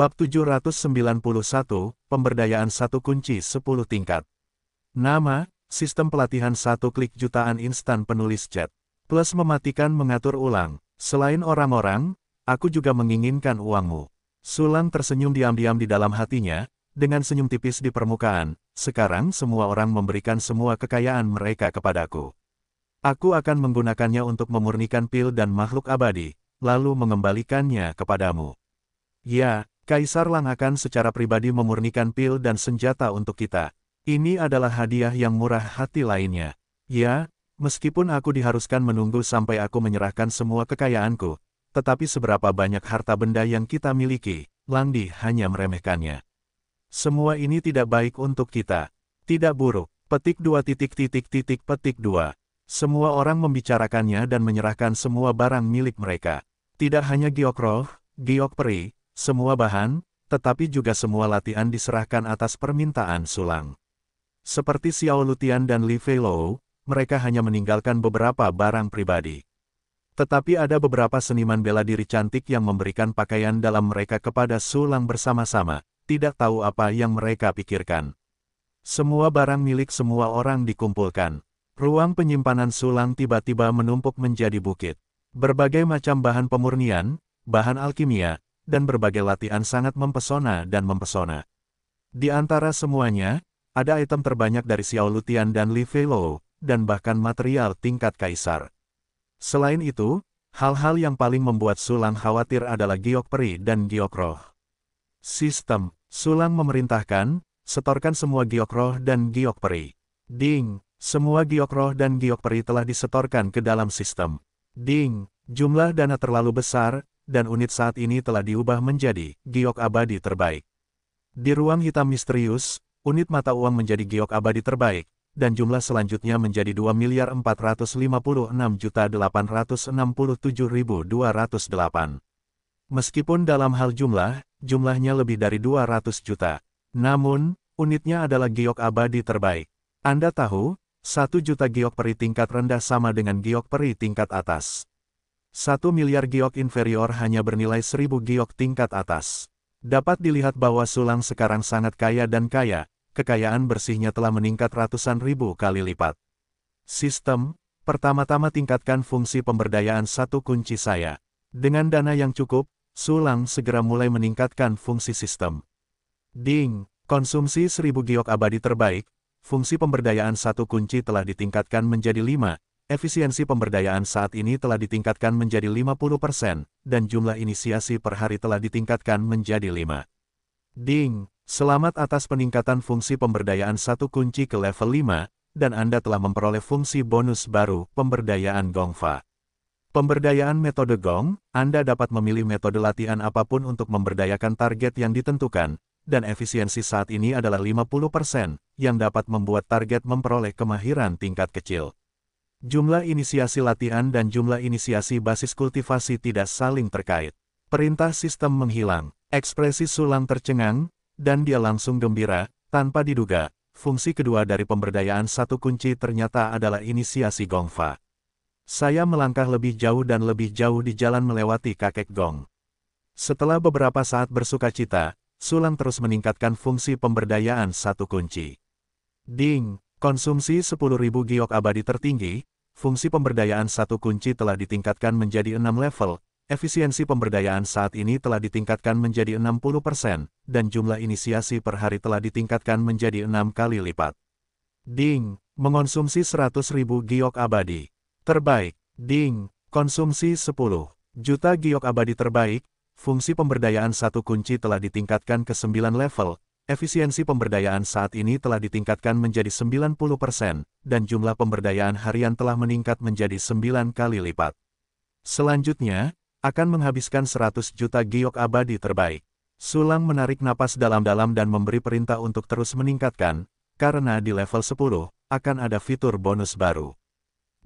Bab 791, Pemberdayaan satu Kunci 10 Tingkat. Nama, Sistem Pelatihan satu Klik Jutaan Instan Penulis Chat. Plus mematikan mengatur ulang. Selain orang-orang, aku juga menginginkan uangmu. Sulang tersenyum diam-diam di dalam hatinya, dengan senyum tipis di permukaan, sekarang semua orang memberikan semua kekayaan mereka kepadaku. Aku akan menggunakannya untuk memurnikan pil dan makhluk abadi, lalu mengembalikannya kepadamu. Ya, Kaisar Lang akan secara pribadi memurnikan pil dan senjata untuk kita. Ini adalah hadiah yang murah hati lainnya. Ya, meskipun aku diharuskan menunggu sampai aku menyerahkan semua kekayaanku, tetapi seberapa banyak harta benda yang kita miliki, Langdi hanya meremehkannya. Semua ini tidak baik untuk kita. Tidak buruk. Petik dua titik titik titik petik dua. Semua orang membicarakannya dan menyerahkan semua barang milik mereka. Tidak hanya Giokroh, Giok semua bahan, tetapi juga semua latihan diserahkan atas permintaan Sulang. Seperti Xiao Lutian dan Li Feilou, mereka hanya meninggalkan beberapa barang pribadi. Tetapi ada beberapa seniman bela diri cantik yang memberikan pakaian dalam mereka kepada Sulang bersama-sama, tidak tahu apa yang mereka pikirkan. Semua barang milik semua orang dikumpulkan. Ruang penyimpanan Sulang tiba-tiba menumpuk menjadi bukit. Berbagai macam bahan pemurnian, bahan alkimia, dan berbagai latihan sangat mempesona dan mempesona. Di antara semuanya, ada item terbanyak dari Xiao Lutian dan Li Feilou, dan bahkan material tingkat kaisar. Selain itu, hal-hal yang paling membuat Sulang khawatir adalah Giok Peri dan Giok Roh. Sistem, Sulang memerintahkan, setorkan semua Giok Roh dan Giok Peri. Ding, semua Giok Roh dan Giok Peri telah disetorkan ke dalam sistem. Ding, jumlah dana terlalu besar, dan unit saat ini telah diubah menjadi giok abadi terbaik. Di ruang hitam misterius, unit mata uang menjadi giok abadi terbaik, dan jumlah selanjutnya menjadi 2 miliar 456 juta 867.208. Meskipun dalam hal jumlah, jumlahnya lebih dari 200 juta. Namun, unitnya adalah giok abadi terbaik. Anda tahu, 1 juta giok peri tingkat rendah sama dengan giok peri tingkat atas. 1 miliar giok inferior hanya bernilai 1000 giok tingkat atas. Dapat dilihat bahwa Sulang sekarang sangat kaya dan kaya, kekayaan bersihnya telah meningkat ratusan ribu kali lipat. Sistem, pertama-tama tingkatkan fungsi pemberdayaan satu kunci saya. Dengan dana yang cukup, Sulang segera mulai meningkatkan fungsi sistem. Ding, konsumsi 1000 giok abadi terbaik, fungsi pemberdayaan satu kunci telah ditingkatkan menjadi 5, efisiensi pemberdayaan saat ini telah ditingkatkan menjadi 50%, dan jumlah inisiasi per hari telah ditingkatkan menjadi 5. Ding, selamat atas peningkatan fungsi pemberdayaan satu kunci ke level 5, dan Anda telah memperoleh fungsi bonus baru, pemberdayaan Gongfa. Pemberdayaan metode Gong, Anda dapat memilih metode latihan apapun untuk memberdayakan target yang ditentukan, dan efisiensi saat ini adalah 50%, yang dapat membuat target memperoleh kemahiran tingkat kecil. Jumlah inisiasi latihan dan jumlah inisiasi basis kultivasi tidak saling terkait. Perintah sistem menghilang, ekspresi sulang tercengang, dan dia langsung gembira, tanpa diduga. Fungsi kedua dari pemberdayaan satu kunci ternyata adalah inisiasi Gongfa. Saya melangkah lebih jauh dan lebih jauh di jalan melewati kakek Gong. Setelah beberapa saat bersuka cita, Sulang terus meningkatkan fungsi pemberdayaan satu kunci. Ding, Konsumsi 10.000 giok abadi tertinggi, fungsi pemberdayaan satu kunci telah ditingkatkan menjadi 6 level, efisiensi pemberdayaan saat ini telah ditingkatkan menjadi 60%, dan jumlah inisiasi per hari telah ditingkatkan menjadi 6 kali lipat. Ding, mengonsumsi 100.000 giok abadi. Terbaik, ding, konsumsi 10 juta giok abadi terbaik, fungsi pemberdayaan satu kunci telah ditingkatkan ke 9 level, Efisiensi pemberdayaan saat ini telah ditingkatkan menjadi 90 persen, dan jumlah pemberdayaan harian telah meningkat menjadi 9 kali lipat. Selanjutnya, akan menghabiskan 100 juta giok abadi terbaik. Sulang menarik napas dalam-dalam dan memberi perintah untuk terus meningkatkan, karena di level 10, akan ada fitur bonus baru.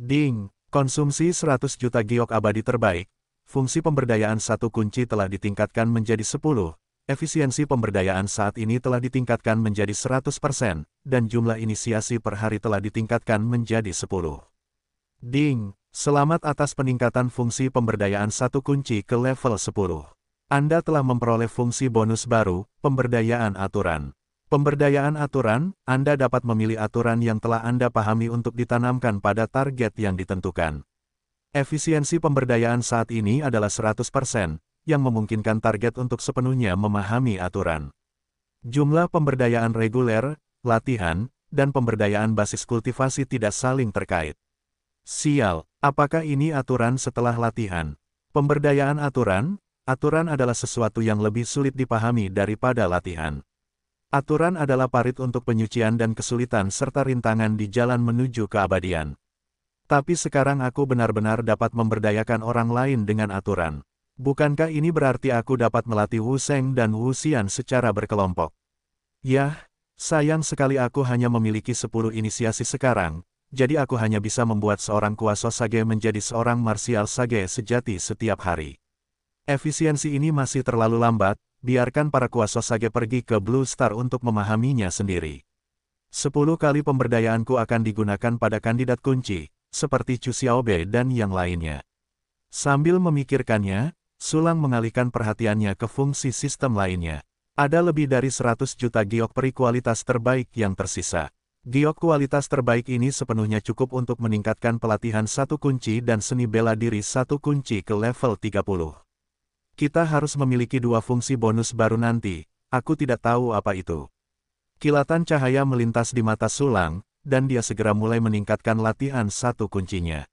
Ding, konsumsi 100 juta giok abadi terbaik, fungsi pemberdayaan satu kunci telah ditingkatkan menjadi 10, Efisiensi pemberdayaan saat ini telah ditingkatkan menjadi 100%, dan jumlah inisiasi per hari telah ditingkatkan menjadi 10. Ding, selamat atas peningkatan fungsi pemberdayaan satu kunci ke level 10. Anda telah memperoleh fungsi bonus baru, pemberdayaan aturan. Pemberdayaan aturan, Anda dapat memilih aturan yang telah Anda pahami untuk ditanamkan pada target yang ditentukan. Efisiensi pemberdayaan saat ini adalah 100%, yang memungkinkan target untuk sepenuhnya memahami aturan. Jumlah pemberdayaan reguler, latihan, dan pemberdayaan basis kultivasi tidak saling terkait. Sial, apakah ini aturan setelah latihan? Pemberdayaan aturan, aturan adalah sesuatu yang lebih sulit dipahami daripada latihan. Aturan adalah parit untuk penyucian dan kesulitan serta rintangan di jalan menuju keabadian. Tapi sekarang aku benar-benar dapat memberdayakan orang lain dengan aturan. Bukankah ini berarti aku dapat melatih Wu Seng dan Wu Xian secara berkelompok? Yah, sayang sekali aku hanya memiliki sepuluh inisiasi sekarang, jadi aku hanya bisa membuat seorang kuasa sage menjadi seorang martial sage sejati setiap hari. Efisiensi ini masih terlalu lambat, biarkan para kuasa sage pergi ke Blue Star untuk memahaminya sendiri. Sepuluh kali pemberdayaanku akan digunakan pada kandidat kunci, seperti Chu Xiaobe dan yang lainnya. Sambil memikirkannya, Sulang mengalihkan perhatiannya ke fungsi sistem lainnya. Ada lebih dari 100 juta giok peri kualitas terbaik yang tersisa. Giok kualitas terbaik ini sepenuhnya cukup untuk meningkatkan pelatihan satu kunci dan seni bela diri satu kunci ke level 30. Kita harus memiliki dua fungsi bonus baru nanti, aku tidak tahu apa itu. Kilatan cahaya melintas di mata sulang, dan dia segera mulai meningkatkan latihan satu kuncinya.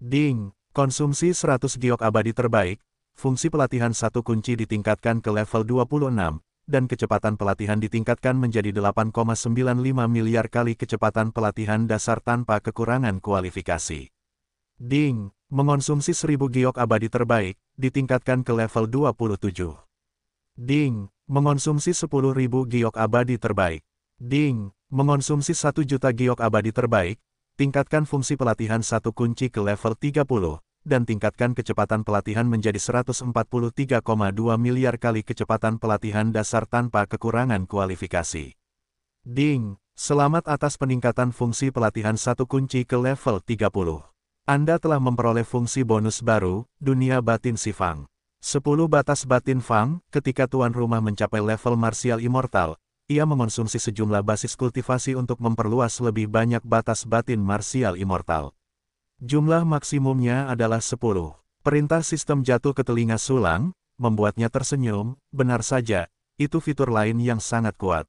Ding, konsumsi 100 giok abadi terbaik, fungsi pelatihan satu kunci ditingkatkan ke level 26, dan kecepatan pelatihan ditingkatkan menjadi 8,95 miliar kali kecepatan pelatihan dasar tanpa kekurangan kualifikasi. Ding, mengonsumsi 1000 giok abadi terbaik, ditingkatkan ke level 27. Ding, mengonsumsi 10.000 giok abadi terbaik. Ding, mengonsumsi 1 juta giok abadi terbaik, tingkatkan fungsi pelatihan satu kunci ke level 30, dan tingkatkan kecepatan pelatihan menjadi 143,2 miliar kali kecepatan pelatihan dasar tanpa kekurangan kualifikasi. Ding, selamat atas peningkatan fungsi pelatihan satu kunci ke level 30. Anda telah memperoleh fungsi bonus baru, Dunia Batin Sifang. 10 batas batin Fang, ketika tuan rumah mencapai level martial immortal, ia mengonsumsi sejumlah basis kultivasi untuk memperluas lebih banyak batas batin martial immortal. Jumlah maksimumnya adalah 10. Perintah sistem jatuh ke telinga Sulang, membuatnya tersenyum, benar saja, itu fitur lain yang sangat kuat.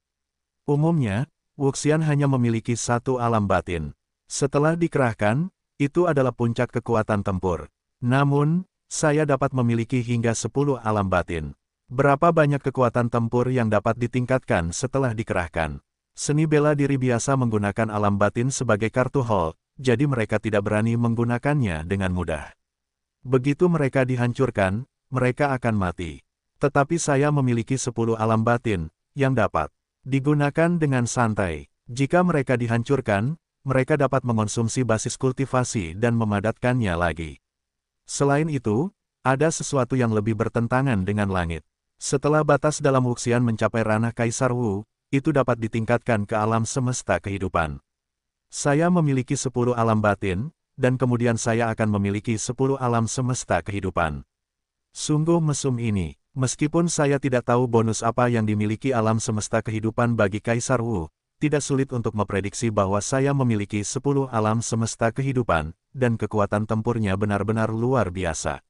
Umumnya, Wuxian hanya memiliki satu alam batin. Setelah dikerahkan, itu adalah puncak kekuatan tempur. Namun, saya dapat memiliki hingga 10 alam batin. Berapa banyak kekuatan tempur yang dapat ditingkatkan setelah dikerahkan? Seni bela diri biasa menggunakan alam batin sebagai kartu hall, jadi mereka tidak berani menggunakannya dengan mudah. Begitu mereka dihancurkan, mereka akan mati. Tetapi saya memiliki 10 alam batin, yang dapat digunakan dengan santai. Jika mereka dihancurkan, mereka dapat mengonsumsi basis kultivasi dan memadatkannya lagi. Selain itu, ada sesuatu yang lebih bertentangan dengan langit. Setelah batas dalam wuxian mencapai ranah Kaisar Wu, itu dapat ditingkatkan ke alam semesta kehidupan. Saya memiliki sepuluh alam batin, dan kemudian saya akan memiliki sepuluh alam semesta kehidupan. Sungguh mesum ini, meskipun saya tidak tahu bonus apa yang dimiliki alam semesta kehidupan bagi Kaisar Wu, tidak sulit untuk memprediksi bahwa saya memiliki sepuluh alam semesta kehidupan, dan kekuatan tempurnya benar-benar luar biasa.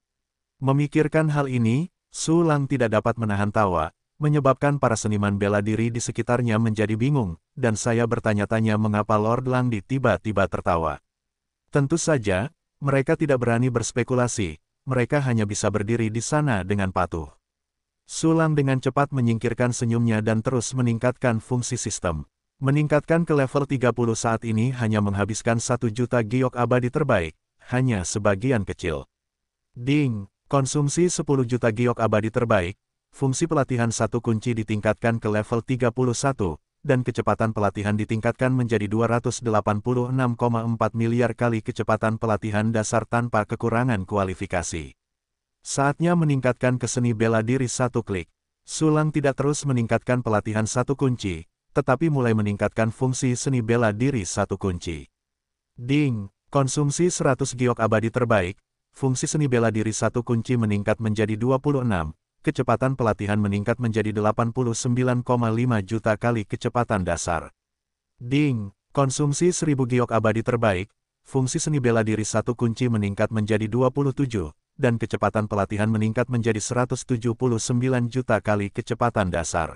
Memikirkan hal ini, Su Lang tidak dapat menahan tawa, menyebabkan para seniman bela diri di sekitarnya menjadi bingung, dan saya bertanya-tanya mengapa Lord Langdi tiba-tiba tertawa. Tentu saja, mereka tidak berani berspekulasi, mereka hanya bisa berdiri di sana dengan patuh. Sulang dengan cepat menyingkirkan senyumnya dan terus meningkatkan fungsi sistem. Meningkatkan ke level 30 saat ini hanya menghabiskan satu juta giok abadi terbaik, hanya sebagian kecil. Ding, konsumsi 10 juta giok abadi terbaik, fungsi pelatihan satu kunci ditingkatkan ke level 31, dan kecepatan pelatihan ditingkatkan menjadi 286,4 miliar kali kecepatan pelatihan dasar tanpa kekurangan kualifikasi. Saatnya meningkatkan ke bela diri satu klik. Sulang tidak terus meningkatkan pelatihan satu kunci, tetapi mulai meningkatkan fungsi seni bela diri satu kunci. Ding, konsumsi 100 giok abadi terbaik, fungsi seni bela diri satu kunci meningkat menjadi 26, kecepatan pelatihan meningkat menjadi 89,5 juta kali kecepatan dasar. Ding, konsumsi 1000 giok abadi terbaik, fungsi seni bela diri satu kunci meningkat menjadi 27, dan kecepatan pelatihan meningkat menjadi 179 juta kali kecepatan dasar.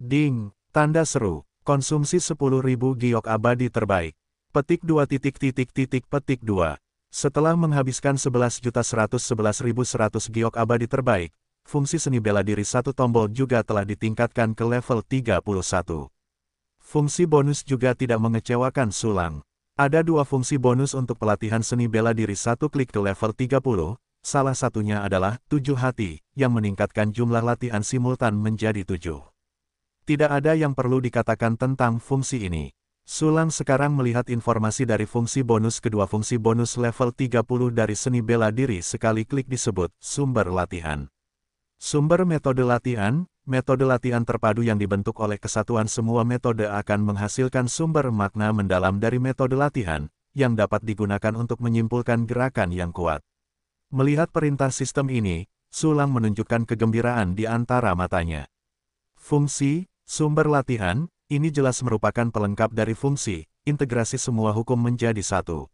Ding, tanda seru, konsumsi 10.000 giok abadi terbaik. Petik 2 titik titik titik petik 2. Setelah menghabiskan 11.111.100 giok abadi terbaik, fungsi seni bela diri satu tombol juga telah ditingkatkan ke level 31. Fungsi bonus juga tidak mengecewakan Sulang. Ada dua fungsi bonus untuk pelatihan seni bela diri satu klik ke level 30, salah satunya adalah tujuh hati, yang meningkatkan jumlah latihan simultan menjadi tujuh. Tidak ada yang perlu dikatakan tentang fungsi ini. Sulang sekarang melihat informasi dari fungsi bonus kedua fungsi bonus level 30 dari seni bela diri sekali klik disebut sumber latihan. Sumber metode latihan, metode latihan terpadu yang dibentuk oleh kesatuan semua metode akan menghasilkan sumber makna mendalam dari metode latihan, yang dapat digunakan untuk menyimpulkan gerakan yang kuat. Melihat perintah sistem ini, Sulang menunjukkan kegembiraan di antara matanya. Fungsi, sumber latihan, ini jelas merupakan pelengkap dari fungsi, integrasi semua hukum menjadi satu.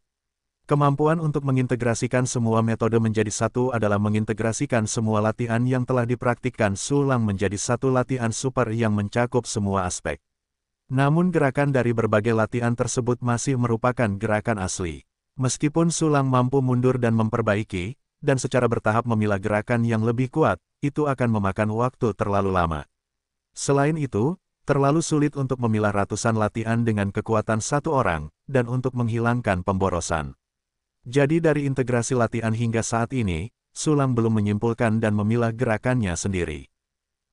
Kemampuan untuk mengintegrasikan semua metode menjadi satu adalah mengintegrasikan semua latihan yang telah dipraktikkan sulang menjadi satu latihan super yang mencakup semua aspek. Namun gerakan dari berbagai latihan tersebut masih merupakan gerakan asli. Meskipun sulang mampu mundur dan memperbaiki, dan secara bertahap memilah gerakan yang lebih kuat, itu akan memakan waktu terlalu lama. Selain itu, terlalu sulit untuk memilah ratusan latihan dengan kekuatan satu orang, dan untuk menghilangkan pemborosan. Jadi dari integrasi latihan hingga saat ini, Sulang belum menyimpulkan dan memilah gerakannya sendiri.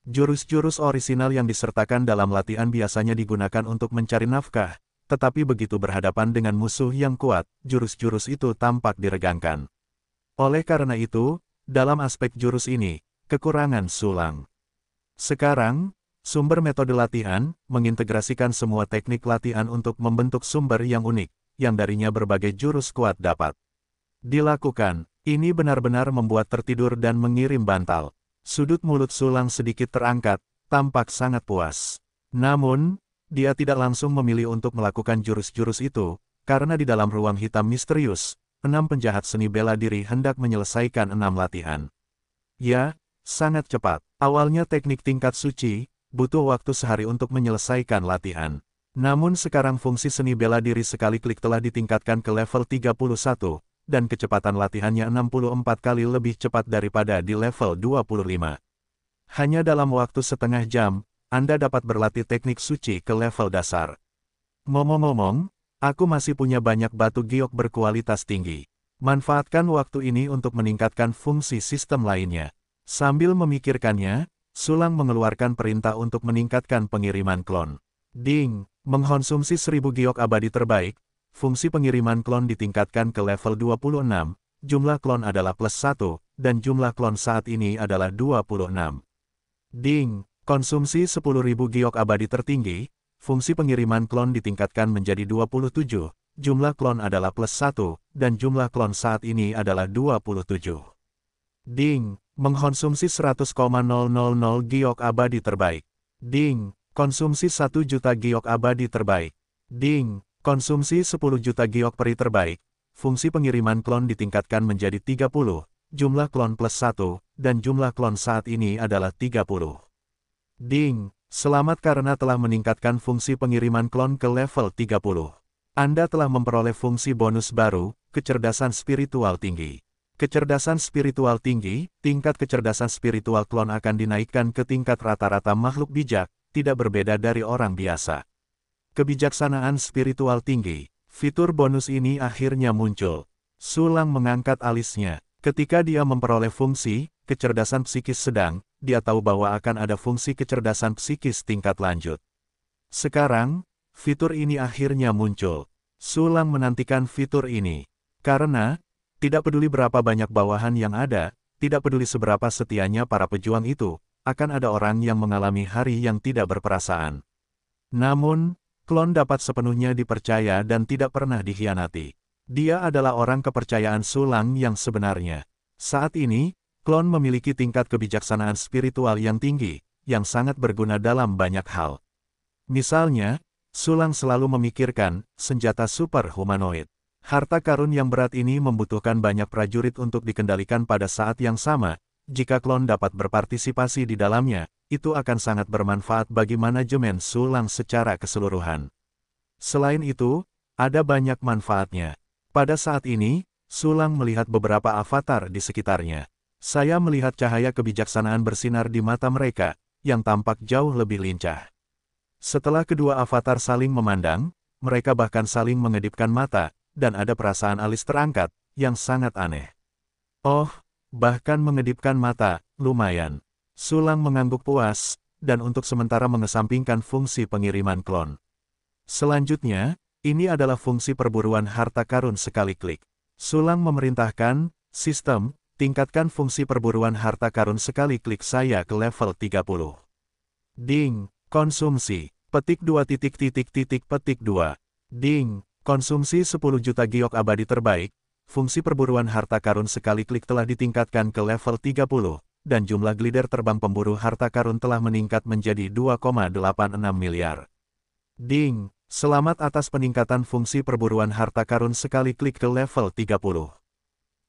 Jurus-jurus orisinal yang disertakan dalam latihan biasanya digunakan untuk mencari nafkah, tetapi begitu berhadapan dengan musuh yang kuat, jurus-jurus itu tampak diregangkan. Oleh karena itu, dalam aspek jurus ini, kekurangan Sulang. Sekarang, sumber metode latihan mengintegrasikan semua teknik latihan untuk membentuk sumber yang unik, yang darinya berbagai jurus kuat dapat Dilakukan, ini benar-benar membuat tertidur dan mengirim bantal. Sudut mulut Sulang sedikit terangkat, tampak sangat puas. Namun, dia tidak langsung memilih untuk melakukan jurus-jurus itu, karena di dalam ruang hitam misterius, enam penjahat seni bela diri hendak menyelesaikan enam latihan. Ya, sangat cepat. Awalnya teknik tingkat suci, butuh waktu sehari untuk menyelesaikan latihan. Namun sekarang fungsi seni bela diri sekali klik telah ditingkatkan ke level 31, dan kecepatan latihannya 64 kali lebih cepat daripada di level 25. Hanya dalam waktu setengah jam, Anda dapat berlatih teknik suci ke level dasar. Ngomong-ngomong, aku masih punya banyak batu giok berkualitas tinggi. Manfaatkan waktu ini untuk meningkatkan fungsi sistem lainnya. Sambil memikirkannya, Sulang mengeluarkan perintah untuk meningkatkan pengiriman klon. Ding, mengonsumsi seribu giok abadi terbaik, fungsi pengiriman klon ditingkatkan ke level 26, jumlah klon adalah plus 1, dan jumlah klon saat ini adalah 26. Ding, konsumsi 10.000 giok abadi tertinggi, fungsi pengiriman klon ditingkatkan menjadi 27, jumlah klon adalah plus 1, dan jumlah klon saat ini adalah 27. Ding, mengkonsumsi 100,000 giok abadi terbaik. Ding, konsumsi 1 juta giok abadi terbaik. Ding, Konsumsi 10 juta giok peri terbaik, fungsi pengiriman klon ditingkatkan menjadi 30, jumlah klon plus 1, dan jumlah klon saat ini adalah 30. Ding, selamat karena telah meningkatkan fungsi pengiriman klon ke level 30. Anda telah memperoleh fungsi bonus baru, kecerdasan spiritual tinggi. Kecerdasan spiritual tinggi, tingkat kecerdasan spiritual klon akan dinaikkan ke tingkat rata-rata makhluk bijak, tidak berbeda dari orang biasa. Kebijaksanaan spiritual tinggi, fitur bonus ini akhirnya muncul. Sulang mengangkat alisnya. Ketika dia memperoleh fungsi, kecerdasan psikis sedang, dia tahu bahwa akan ada fungsi kecerdasan psikis tingkat lanjut. Sekarang, fitur ini akhirnya muncul. Sulang menantikan fitur ini. Karena, tidak peduli berapa banyak bawahan yang ada, tidak peduli seberapa setianya para pejuang itu, akan ada orang yang mengalami hari yang tidak berperasaan. Namun, klon dapat sepenuhnya dipercaya dan tidak pernah dikhianati. Dia adalah orang kepercayaan Sulang yang sebenarnya. Saat ini, klon memiliki tingkat kebijaksanaan spiritual yang tinggi, yang sangat berguna dalam banyak hal. Misalnya, Sulang selalu memikirkan senjata super humanoid. Harta karun yang berat ini membutuhkan banyak prajurit untuk dikendalikan pada saat yang sama, jika klon dapat berpartisipasi di dalamnya, itu akan sangat bermanfaat bagi manajemen sulang secara keseluruhan. Selain itu, ada banyak manfaatnya. Pada saat ini, Sulang melihat beberapa avatar di sekitarnya. Saya melihat cahaya kebijaksanaan bersinar di mata mereka, yang tampak jauh lebih lincah. Setelah kedua avatar saling memandang, mereka bahkan saling mengedipkan mata, dan ada perasaan alis terangkat, yang sangat aneh. Oh, bahkan mengedipkan mata, lumayan. Sulang mengangguk puas, dan untuk sementara mengesampingkan fungsi pengiriman klon. Selanjutnya, ini adalah fungsi perburuan harta karun sekali klik. Sulang memerintahkan, sistem, tingkatkan fungsi perburuan harta karun sekali klik saya ke level 30. Ding, konsumsi, petik 2 titik titik titik petik 2. Ding, konsumsi 10 juta giok abadi terbaik, fungsi perburuan harta karun sekali klik telah ditingkatkan ke level 30, dan jumlah glider terbang pemburu harta karun telah meningkat menjadi 2,86 miliar. Ding, selamat atas peningkatan fungsi perburuan harta karun sekali klik ke level 30.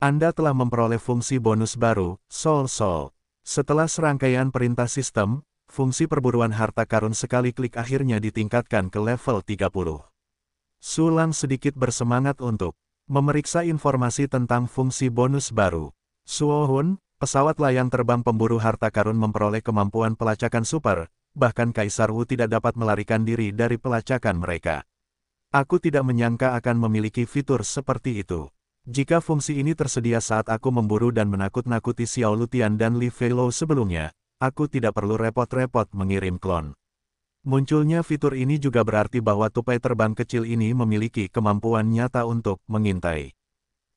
Anda telah memperoleh fungsi bonus baru, Sol Sol. Setelah serangkaian perintah sistem, fungsi perburuan harta karun sekali klik akhirnya ditingkatkan ke level 30. Sulang sedikit bersemangat untuk memeriksa informasi tentang fungsi bonus baru. Suohun, Pesawat layang terbang pemburu harta karun memperoleh kemampuan pelacakan super, bahkan Kaisar Wu tidak dapat melarikan diri dari pelacakan mereka. Aku tidak menyangka akan memiliki fitur seperti itu. Jika fungsi ini tersedia saat aku memburu dan menakut-nakuti Xiao Lutian dan Li Feilou sebelumnya, aku tidak perlu repot-repot mengirim klon. Munculnya fitur ini juga berarti bahwa tupai terbang kecil ini memiliki kemampuan nyata untuk mengintai.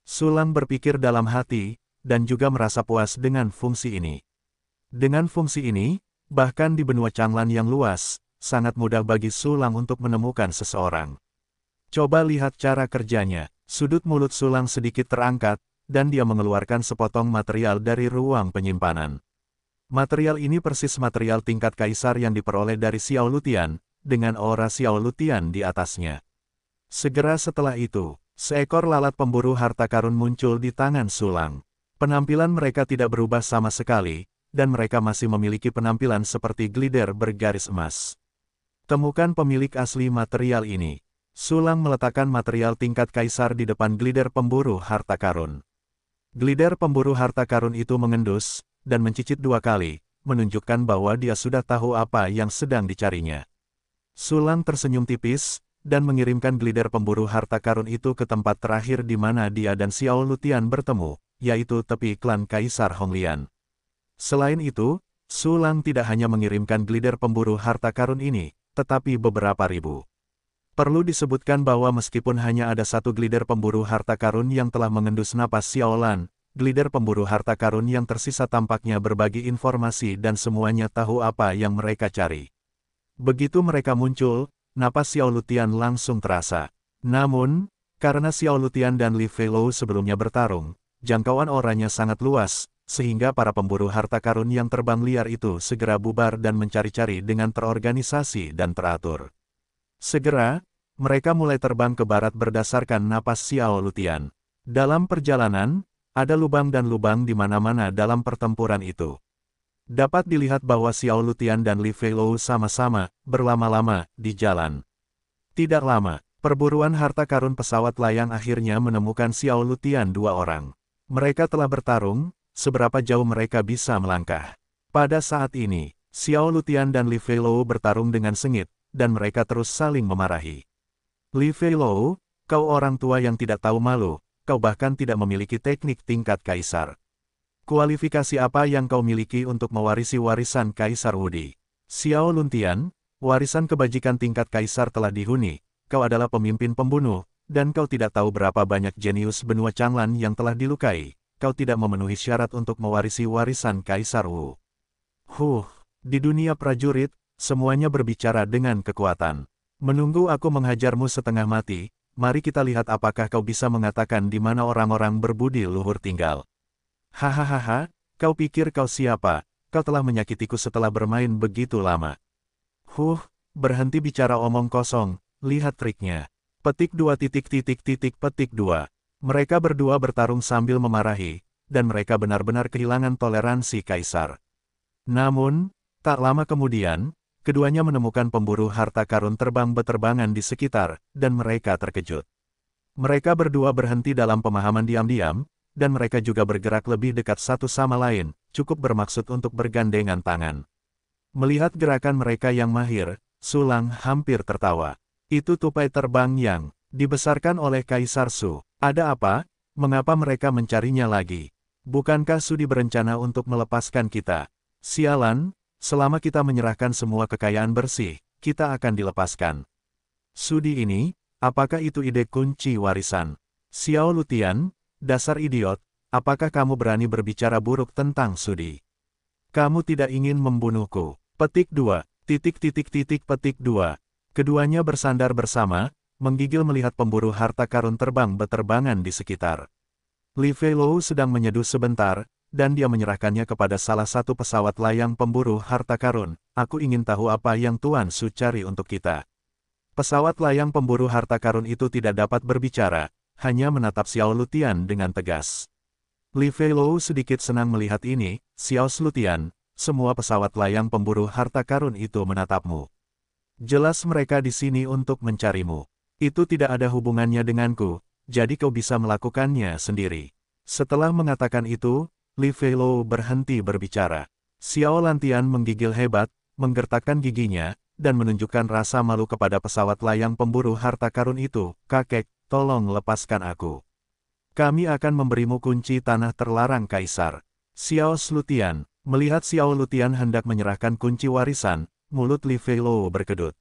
Sulang berpikir dalam hati, dan juga merasa puas dengan fungsi ini. Dengan fungsi ini, bahkan di benua Changlan yang luas, sangat mudah bagi Sulang untuk menemukan seseorang. Coba lihat cara kerjanya, sudut mulut Sulang sedikit terangkat, dan dia mengeluarkan sepotong material dari ruang penyimpanan. Material ini persis material tingkat kaisar yang diperoleh dari Xiao Lutian, dengan aura Xiao Lutian di atasnya. Segera setelah itu, seekor lalat pemburu harta karun muncul di tangan Sulang. Penampilan mereka tidak berubah sama sekali, dan mereka masih memiliki penampilan seperti glider bergaris emas. Temukan pemilik asli material ini. Sulang meletakkan material tingkat kaisar di depan glider pemburu harta karun. Glider pemburu harta karun itu mengendus, dan mencicit dua kali, menunjukkan bahwa dia sudah tahu apa yang sedang dicarinya. Sulang tersenyum tipis, dan mengirimkan glider pemburu harta karun itu ke tempat terakhir di mana dia dan Xiao Lutian bertemu, yaitu tepi klan Kaisar Honglian. Selain itu, Sulang tidak hanya mengirimkan glider pemburu harta karun ini, tetapi beberapa ribu. Perlu disebutkan bahwa meskipun hanya ada satu glider pemburu harta karun yang telah mengendus napas Xiaolan, glider pemburu harta karun yang tersisa tampaknya berbagi informasi dan semuanya tahu apa yang mereka cari. Begitu mereka muncul, napas Xiaolutian langsung terasa. Namun, karena Xiaolutian dan Li Feilu sebelumnya bertarung, jangkauan orangnya sangat luas, sehingga para pemburu harta karun yang terbang liar itu segera bubar dan mencari-cari dengan terorganisasi dan teratur. Segera, mereka mulai terbang ke barat berdasarkan napas Xiao Lutian. Dalam perjalanan, ada lubang dan lubang di mana-mana dalam pertempuran itu. Dapat dilihat bahwa Xiao Lutian dan Li Feilou sama-sama, berlama-lama, di jalan. Tidak lama, perburuan harta karun pesawat layang akhirnya menemukan Xiao Lutian dua orang. Mereka telah bertarung, seberapa jauh mereka bisa melangkah. Pada saat ini, Xiao Lutian dan Li Feilou bertarung dengan sengit, dan mereka terus saling memarahi. Li Feilou, kau orang tua yang tidak tahu malu, kau bahkan tidak memiliki teknik tingkat kaisar. Kualifikasi apa yang kau miliki untuk mewarisi warisan Kaisar Wudi? Xiao Luntian, warisan kebajikan tingkat kaisar telah dihuni, kau adalah pemimpin pembunuh, dan kau tidak tahu berapa banyak jenius benua Changlan yang telah dilukai, kau tidak memenuhi syarat untuk mewarisi warisan Kaisar Wu. Huh, di dunia prajurit, semuanya berbicara dengan kekuatan. Menunggu aku menghajarmu setengah mati, mari kita lihat apakah kau bisa mengatakan di mana orang-orang berbudi luhur tinggal. Hahaha, kau pikir kau siapa? Kau telah menyakitiku setelah bermain begitu lama. Huh, berhenti bicara omong kosong, lihat triknya. Petik dua titik titik titik petik dua. Mereka berdua bertarung sambil memarahi, dan mereka benar-benar kehilangan toleransi kaisar. Namun, tak lama kemudian, keduanya menemukan pemburu harta karun terbang beterbangan di sekitar, dan mereka terkejut. Mereka berdua berhenti dalam pemahaman diam-diam, dan mereka juga bergerak lebih dekat satu sama lain, cukup bermaksud untuk bergandengan tangan. Melihat gerakan mereka yang mahir, Sulang hampir tertawa. Itu tupai terbang yang dibesarkan oleh Kaisar Su. Ada apa? Mengapa mereka mencarinya lagi? Bukankah Sudi berencana untuk melepaskan kita? Sialan, selama kita menyerahkan semua kekayaan bersih, kita akan dilepaskan. Sudi ini, apakah itu ide kunci warisan? Xiao Lutian, dasar idiot, apakah kamu berani berbicara buruk tentang Sudi? Kamu tidak ingin membunuhku. Petik 2, titik titik titik petik 2, Keduanya bersandar bersama, menggigil melihat pemburu harta karun terbang beterbangan di sekitar. Li Feilou sedang menyeduh sebentar, dan dia menyerahkannya kepada salah satu pesawat layang pemburu harta karun. Aku ingin tahu apa yang Tuan Su cari untuk kita. Pesawat layang pemburu harta karun itu tidak dapat berbicara, hanya menatap Xiao Lutian dengan tegas. Li Feilou sedikit senang melihat ini, Xiao Lutian, semua pesawat layang pemburu harta karun itu menatapmu. Jelas mereka di sini untuk mencarimu. Itu tidak ada hubungannya denganku, jadi kau bisa melakukannya sendiri. Setelah mengatakan itu, Li Feilu berhenti berbicara. Xiao Lantian menggigil hebat, menggertakkan giginya, dan menunjukkan rasa malu kepada pesawat layang pemburu harta karun itu, kakek, tolong lepaskan aku. Kami akan memberimu kunci tanah terlarang kaisar. Xiao Slutian, melihat Xiao Lutian hendak menyerahkan kunci warisan, Mulut Li Livelo berkedut.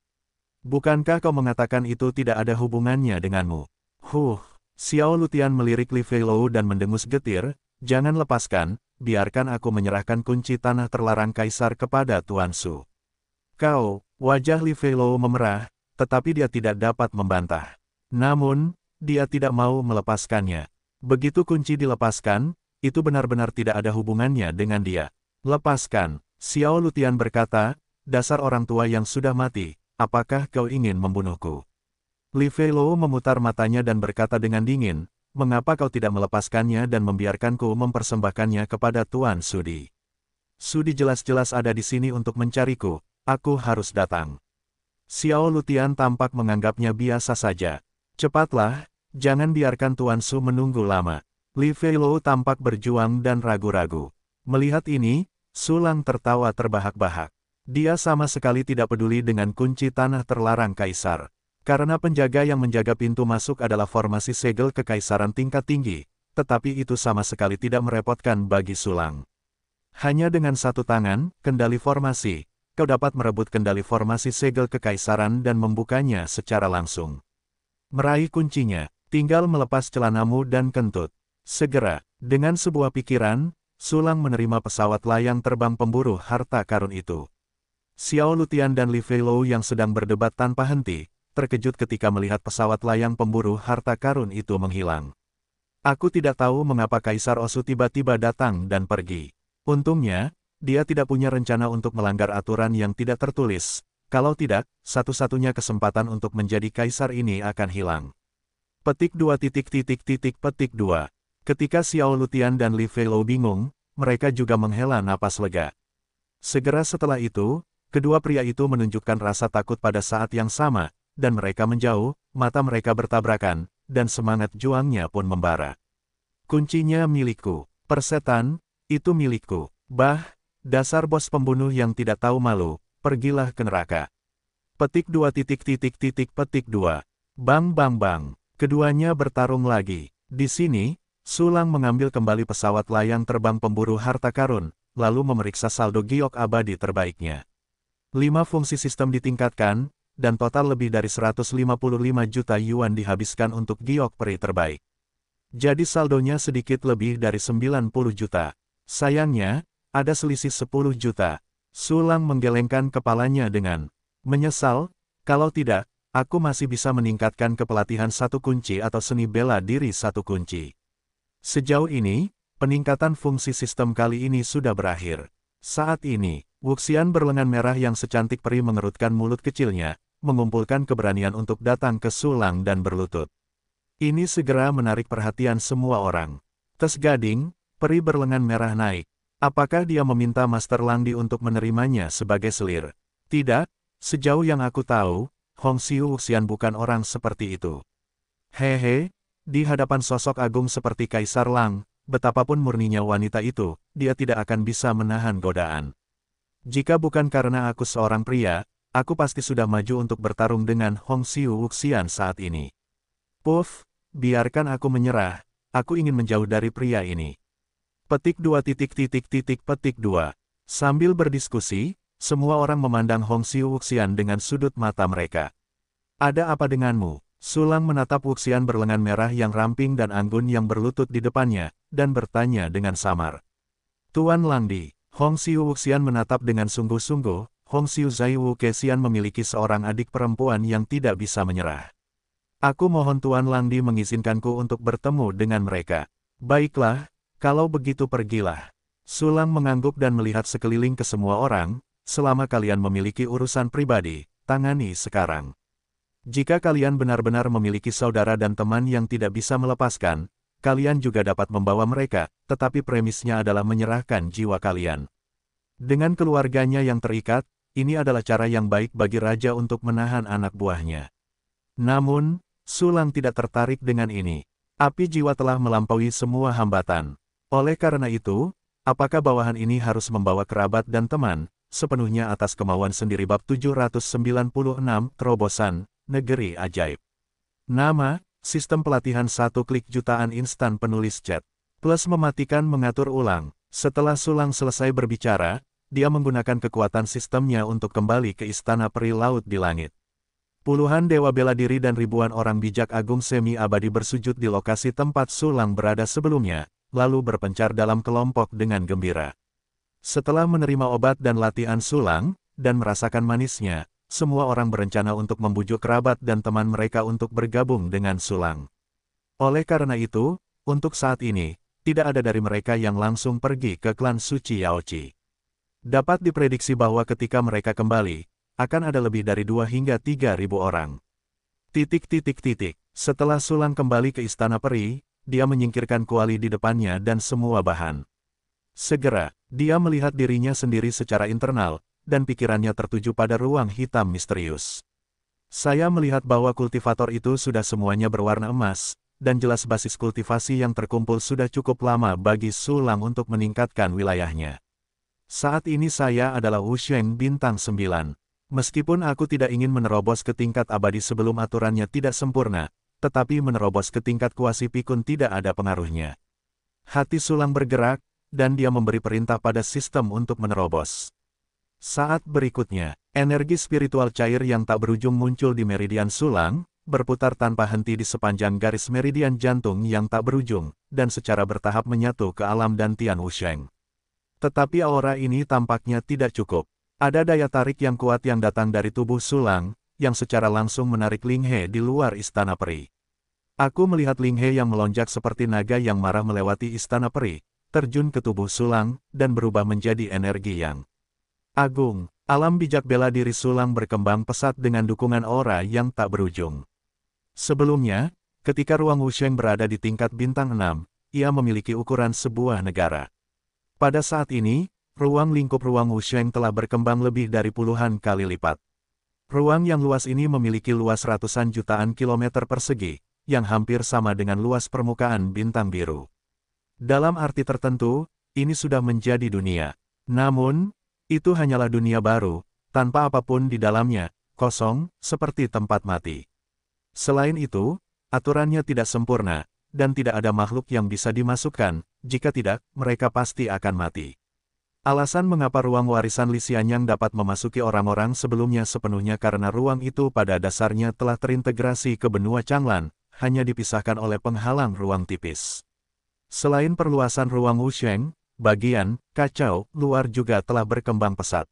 Bukankah kau mengatakan itu tidak ada hubungannya denganmu? Huh, Xiao Lutian melirik Li Livelo dan mendengus getir, jangan lepaskan, biarkan aku menyerahkan kunci tanah terlarang kaisar kepada Tuan Su. Kau, wajah Li Livelo memerah, tetapi dia tidak dapat membantah. Namun, dia tidak mau melepaskannya. Begitu kunci dilepaskan, itu benar-benar tidak ada hubungannya dengan dia. Lepaskan, Xiao Lutian berkata, dasar orang tua yang sudah mati, apakah kau ingin membunuhku? Li Feilou memutar matanya dan berkata dengan dingin, mengapa kau tidak melepaskannya dan membiarkanku mempersembahkannya kepada Tuan Sudi? Sudi jelas-jelas ada di sini untuk mencariku, aku harus datang. Xiao Lutian tampak menganggapnya biasa saja. Cepatlah, jangan biarkan Tuan Su menunggu lama. Li Feilou tampak berjuang dan ragu-ragu. Melihat ini, Sulang tertawa terbahak-bahak. Dia sama sekali tidak peduli dengan kunci tanah terlarang kaisar. Karena penjaga yang menjaga pintu masuk adalah formasi segel kekaisaran tingkat tinggi, tetapi itu sama sekali tidak merepotkan bagi Sulang. Hanya dengan satu tangan, kendali formasi, kau dapat merebut kendali formasi segel kekaisaran dan membukanya secara langsung. Meraih kuncinya, tinggal melepas celanamu dan kentut. Segera, dengan sebuah pikiran, Sulang menerima pesawat layang terbang pemburu harta karun itu. Xiao Lutian dan Li Feilou yang sedang berdebat tanpa henti, terkejut ketika melihat pesawat layang pemburu harta karun itu menghilang. Aku tidak tahu mengapa Kaisar Osu tiba-tiba datang dan pergi. Untungnya, dia tidak punya rencana untuk melanggar aturan yang tidak tertulis. Kalau tidak, satu-satunya kesempatan untuk menjadi kaisar ini akan hilang. Petik 2 titik titik titik petik 2. Ketika Xiao Lutian dan Li Feilou bingung, mereka juga menghela napas lega. Segera setelah itu, Kedua pria itu menunjukkan rasa takut pada saat yang sama, dan mereka menjauh, mata mereka bertabrakan, dan semangat juangnya pun membara. Kuncinya milikku, persetan, itu milikku. Bah, dasar bos pembunuh yang tidak tahu malu, pergilah ke neraka. Petik dua titik titik titik petik dua. Bang bang bang, keduanya bertarung lagi. Di sini, Sulang mengambil kembali pesawat layang terbang pemburu harta karun, lalu memeriksa saldo giok abadi terbaiknya. 5 fungsi sistem ditingkatkan, dan total lebih dari 155 juta yuan dihabiskan untuk giok peri terbaik. Jadi saldonya sedikit lebih dari 90 juta. Sayangnya, ada selisih 10 juta. Sulang menggelengkan kepalanya dengan menyesal, kalau tidak, aku masih bisa meningkatkan kepelatihan satu kunci atau seni bela diri satu kunci. Sejauh ini, peningkatan fungsi sistem kali ini sudah berakhir. Saat ini, Wuxian berlengan merah yang secantik peri mengerutkan mulut kecilnya, mengumpulkan keberanian untuk datang ke Sulang dan berlutut. Ini segera menarik perhatian semua orang. Tes gading, peri berlengan merah naik. Apakah dia meminta Master Langdi untuk menerimanya sebagai selir? Tidak, sejauh yang aku tahu, Hong Xiu Wuxian bukan orang seperti itu. Hehe, di hadapan sosok agung seperti Kaisar Lang, betapapun murninya wanita itu, dia tidak akan bisa menahan godaan. Jika bukan karena aku seorang pria, aku pasti sudah maju untuk bertarung dengan Hong Xiu Wuxian saat ini. Puff, biarkan aku menyerah, aku ingin menjauh dari pria ini. Petik dua titik titik titik petik dua. Sambil berdiskusi, semua orang memandang Hong Xiu Wuxian dengan sudut mata mereka. Ada apa denganmu? Sulang menatap Wuxian berlengan merah yang ramping dan anggun yang berlutut di depannya, dan bertanya dengan samar. Tuan Langdi, Hong Xiu Wuxian menatap dengan sungguh-sungguh, Hong Xiu Zai Wu Kexian memiliki seorang adik perempuan yang tidak bisa menyerah. Aku mohon Tuan Langdi mengizinkanku untuk bertemu dengan mereka. Baiklah, kalau begitu pergilah. Sulang mengangguk dan melihat sekeliling ke semua orang, selama kalian memiliki urusan pribadi, tangani sekarang. Jika kalian benar-benar memiliki saudara dan teman yang tidak bisa melepaskan, kalian juga dapat membawa mereka, tetapi premisnya adalah menyerahkan jiwa kalian. Dengan keluarganya yang terikat, ini adalah cara yang baik bagi raja untuk menahan anak buahnya. Namun, Sulang tidak tertarik dengan ini. Api jiwa telah melampaui semua hambatan. Oleh karena itu, apakah bawahan ini harus membawa kerabat dan teman, sepenuhnya atas kemauan sendiri bab 796 Terobosan, Negeri Ajaib. Nama, sistem pelatihan satu klik jutaan instan penulis chat. Plus mematikan mengatur ulang. Setelah Sulang selesai berbicara, dia menggunakan kekuatan sistemnya untuk kembali ke istana peri laut di langit. Puluhan dewa bela diri dan ribuan orang bijak agung semi abadi bersujud di lokasi tempat Sulang berada sebelumnya, lalu berpencar dalam kelompok dengan gembira. Setelah menerima obat dan latihan Sulang, dan merasakan manisnya, semua orang berencana untuk membujuk kerabat dan teman mereka untuk bergabung dengan Sulang. Oleh karena itu, untuk saat ini, tidak ada dari mereka yang langsung pergi ke klan Suci Yaochi. Dapat diprediksi bahwa ketika mereka kembali, akan ada lebih dari dua hingga tiga ribu orang. Titik titik titik, setelah Sulang kembali ke Istana Peri, dia menyingkirkan kuali di depannya dan semua bahan. Segera, dia melihat dirinya sendiri secara internal, dan pikirannya tertuju pada ruang hitam misterius. Saya melihat bahwa kultivator itu sudah semuanya berwarna emas, dan jelas basis kultivasi yang terkumpul sudah cukup lama bagi Sulang untuk meningkatkan wilayahnya. Saat ini saya adalah Wusheng bintang 9. Meskipun aku tidak ingin menerobos ke tingkat abadi sebelum aturannya tidak sempurna, tetapi menerobos ke tingkat kuasi pikun tidak ada pengaruhnya. Hati Sulang bergerak, dan dia memberi perintah pada sistem untuk menerobos. Saat berikutnya, energi spiritual cair yang tak berujung muncul di meridian sulang, berputar tanpa henti di sepanjang garis meridian jantung yang tak berujung, dan secara bertahap menyatu ke alam dan Tian Wusheng. Tetapi aura ini tampaknya tidak cukup. Ada daya tarik yang kuat yang datang dari tubuh sulang, yang secara langsung menarik Ling He di luar istana peri. Aku melihat Ling He yang melonjak seperti naga yang marah melewati istana peri, terjun ke tubuh sulang, dan berubah menjadi energi yang Agung, alam bijak bela diri Sulang berkembang pesat dengan dukungan aura yang tak berujung. Sebelumnya, ketika ruang Wusheng berada di tingkat bintang 6, ia memiliki ukuran sebuah negara. Pada saat ini, ruang lingkup ruang Wusheng telah berkembang lebih dari puluhan kali lipat. Ruang yang luas ini memiliki luas ratusan jutaan kilometer persegi, yang hampir sama dengan luas permukaan bintang biru. Dalam arti tertentu, ini sudah menjadi dunia. Namun, itu hanyalah dunia baru, tanpa apapun di dalamnya, kosong, seperti tempat mati. Selain itu, aturannya tidak sempurna, dan tidak ada makhluk yang bisa dimasukkan, jika tidak, mereka pasti akan mati. Alasan mengapa ruang warisan yang dapat memasuki orang-orang sebelumnya sepenuhnya karena ruang itu pada dasarnya telah terintegrasi ke benua Changlan, hanya dipisahkan oleh penghalang ruang tipis. Selain perluasan ruang Wusheng, bagian, kacau, luar juga telah berkembang pesat.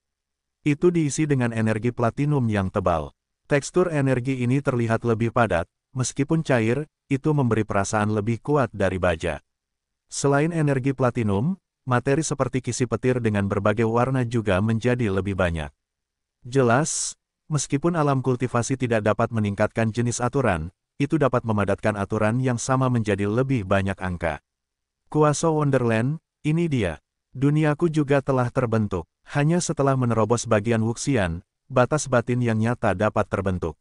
Itu diisi dengan energi platinum yang tebal. Tekstur energi ini terlihat lebih padat, meskipun cair, itu memberi perasaan lebih kuat dari baja. Selain energi platinum, materi seperti kisi petir dengan berbagai warna juga menjadi lebih banyak. Jelas, meskipun alam kultivasi tidak dapat meningkatkan jenis aturan, itu dapat memadatkan aturan yang sama menjadi lebih banyak angka. Kuasa Wonderland, ini dia. Duniaku juga telah terbentuk. Hanya setelah menerobos bagian Wuxian, batas batin yang nyata dapat terbentuk.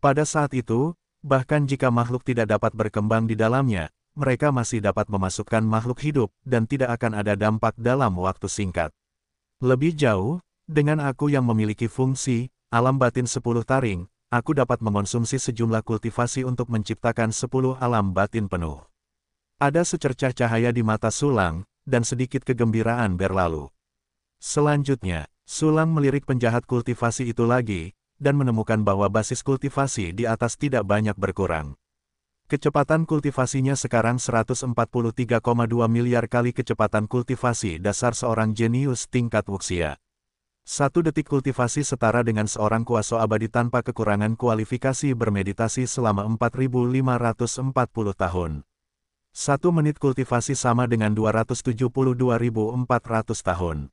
Pada saat itu, bahkan jika makhluk tidak dapat berkembang di dalamnya, mereka masih dapat memasukkan makhluk hidup dan tidak akan ada dampak dalam waktu singkat. Lebih jauh, dengan aku yang memiliki fungsi, alam batin sepuluh taring, aku dapat mengonsumsi sejumlah kultivasi untuk menciptakan sepuluh alam batin penuh. Ada secercah cahaya di mata sulang, dan sedikit kegembiraan berlalu. Selanjutnya, Sulang melirik penjahat kultivasi itu lagi, dan menemukan bahwa basis kultivasi di atas tidak banyak berkurang. Kecepatan kultivasinya sekarang 143,2 miliar kali kecepatan kultivasi dasar seorang jenius tingkat Wuxia. Satu detik kultivasi setara dengan seorang kuasa abadi tanpa kekurangan kualifikasi bermeditasi selama 4540 tahun. Satu menit kultivasi sama dengan 272.400 tahun.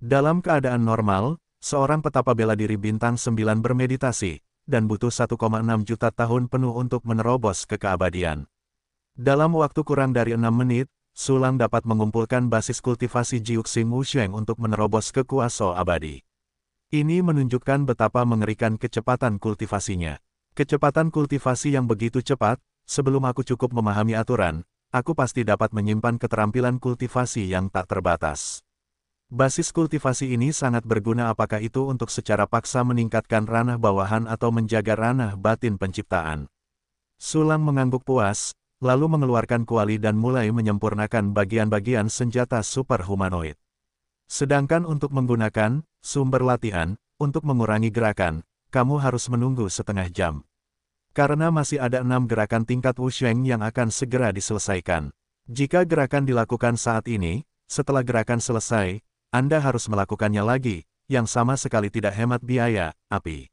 Dalam keadaan normal, seorang petapa bela diri bintang 9 bermeditasi, dan butuh 1,6 juta tahun penuh untuk menerobos ke keabadian. Dalam waktu kurang dari 6 menit, Sulang dapat mengumpulkan basis kultivasi Jiuxing Wuxueng untuk menerobos ke kuasa abadi. Ini menunjukkan betapa mengerikan kecepatan kultivasinya. Kecepatan kultivasi yang begitu cepat, Sebelum aku cukup memahami aturan, aku pasti dapat menyimpan keterampilan kultivasi yang tak terbatas. Basis kultivasi ini sangat berguna apakah itu untuk secara paksa meningkatkan ranah bawahan atau menjaga ranah batin penciptaan. Sulang mengangguk puas, lalu mengeluarkan kuali dan mulai menyempurnakan bagian-bagian senjata super humanoid. Sedangkan untuk menggunakan sumber latihan, untuk mengurangi gerakan, kamu harus menunggu setengah jam. Karena masih ada enam gerakan tingkat Wusheng yang akan segera diselesaikan. Jika gerakan dilakukan saat ini, setelah gerakan selesai, Anda harus melakukannya lagi, yang sama sekali tidak hemat biaya, api.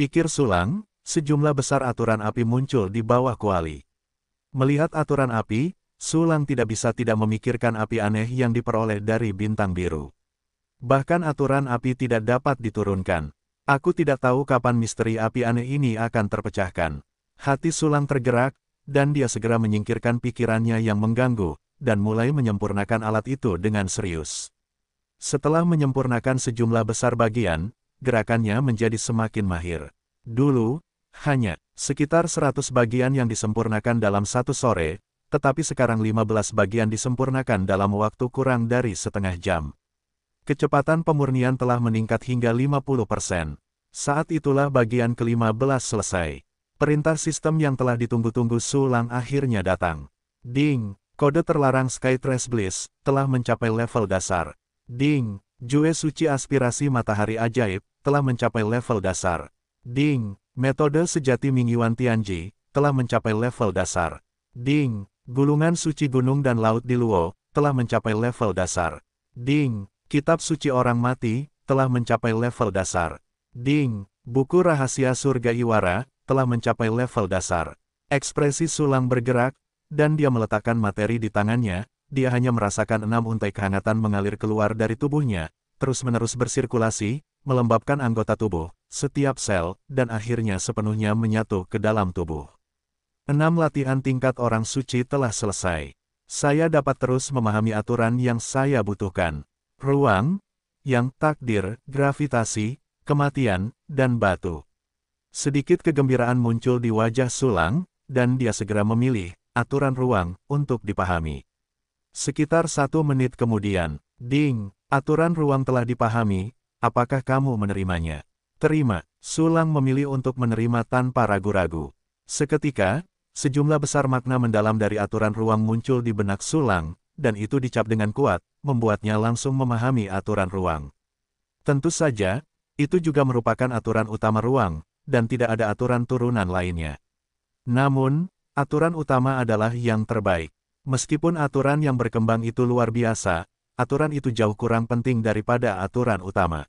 Pikir Sulang, sejumlah besar aturan api muncul di bawah kuali. Melihat aturan api, Sulang tidak bisa tidak memikirkan api aneh yang diperoleh dari bintang biru. Bahkan aturan api tidak dapat diturunkan. Aku tidak tahu kapan misteri api aneh ini akan terpecahkan. Hati Sulang tergerak, dan dia segera menyingkirkan pikirannya yang mengganggu, dan mulai menyempurnakan alat itu dengan serius. Setelah menyempurnakan sejumlah besar bagian, gerakannya menjadi semakin mahir. Dulu, hanya sekitar 100 bagian yang disempurnakan dalam satu sore, tetapi sekarang 15 bagian disempurnakan dalam waktu kurang dari setengah jam. Kecepatan pemurnian telah meningkat hingga 50%. Saat itulah bagian ke-15 selesai. Perintah sistem yang telah ditunggu-tunggu Sulang akhirnya datang. Ding, kode terlarang Skytrace Bliss, telah mencapai level dasar. Ding, Jue Suci Aspirasi Matahari Ajaib, telah mencapai level dasar. Ding, metode sejati Mingyuan Tianji, telah mencapai level dasar. Ding, gulungan suci gunung dan laut di Luo, telah mencapai level dasar. Ding, kitab suci orang mati, telah mencapai level dasar. Ding, buku rahasia surga Iwara, telah mencapai level dasar. Ekspresi sulang bergerak, dan dia meletakkan materi di tangannya, dia hanya merasakan enam untai kehangatan mengalir keluar dari tubuhnya, terus-menerus bersirkulasi, melembabkan anggota tubuh, setiap sel, dan akhirnya sepenuhnya menyatu ke dalam tubuh. Enam latihan tingkat orang suci telah selesai. Saya dapat terus memahami aturan yang saya butuhkan ruang, yang takdir, gravitasi, kematian, dan batu. Sedikit kegembiraan muncul di wajah Sulang, dan dia segera memilih aturan ruang untuk dipahami. Sekitar satu menit kemudian, ding, aturan ruang telah dipahami, apakah kamu menerimanya? Terima, Sulang memilih untuk menerima tanpa ragu-ragu. Seketika, sejumlah besar makna mendalam dari aturan ruang muncul di benak Sulang, dan itu dicap dengan kuat, membuatnya langsung memahami aturan ruang. Tentu saja, itu juga merupakan aturan utama ruang, dan tidak ada aturan turunan lainnya. Namun, aturan utama adalah yang terbaik. Meskipun aturan yang berkembang itu luar biasa, aturan itu jauh kurang penting daripada aturan utama.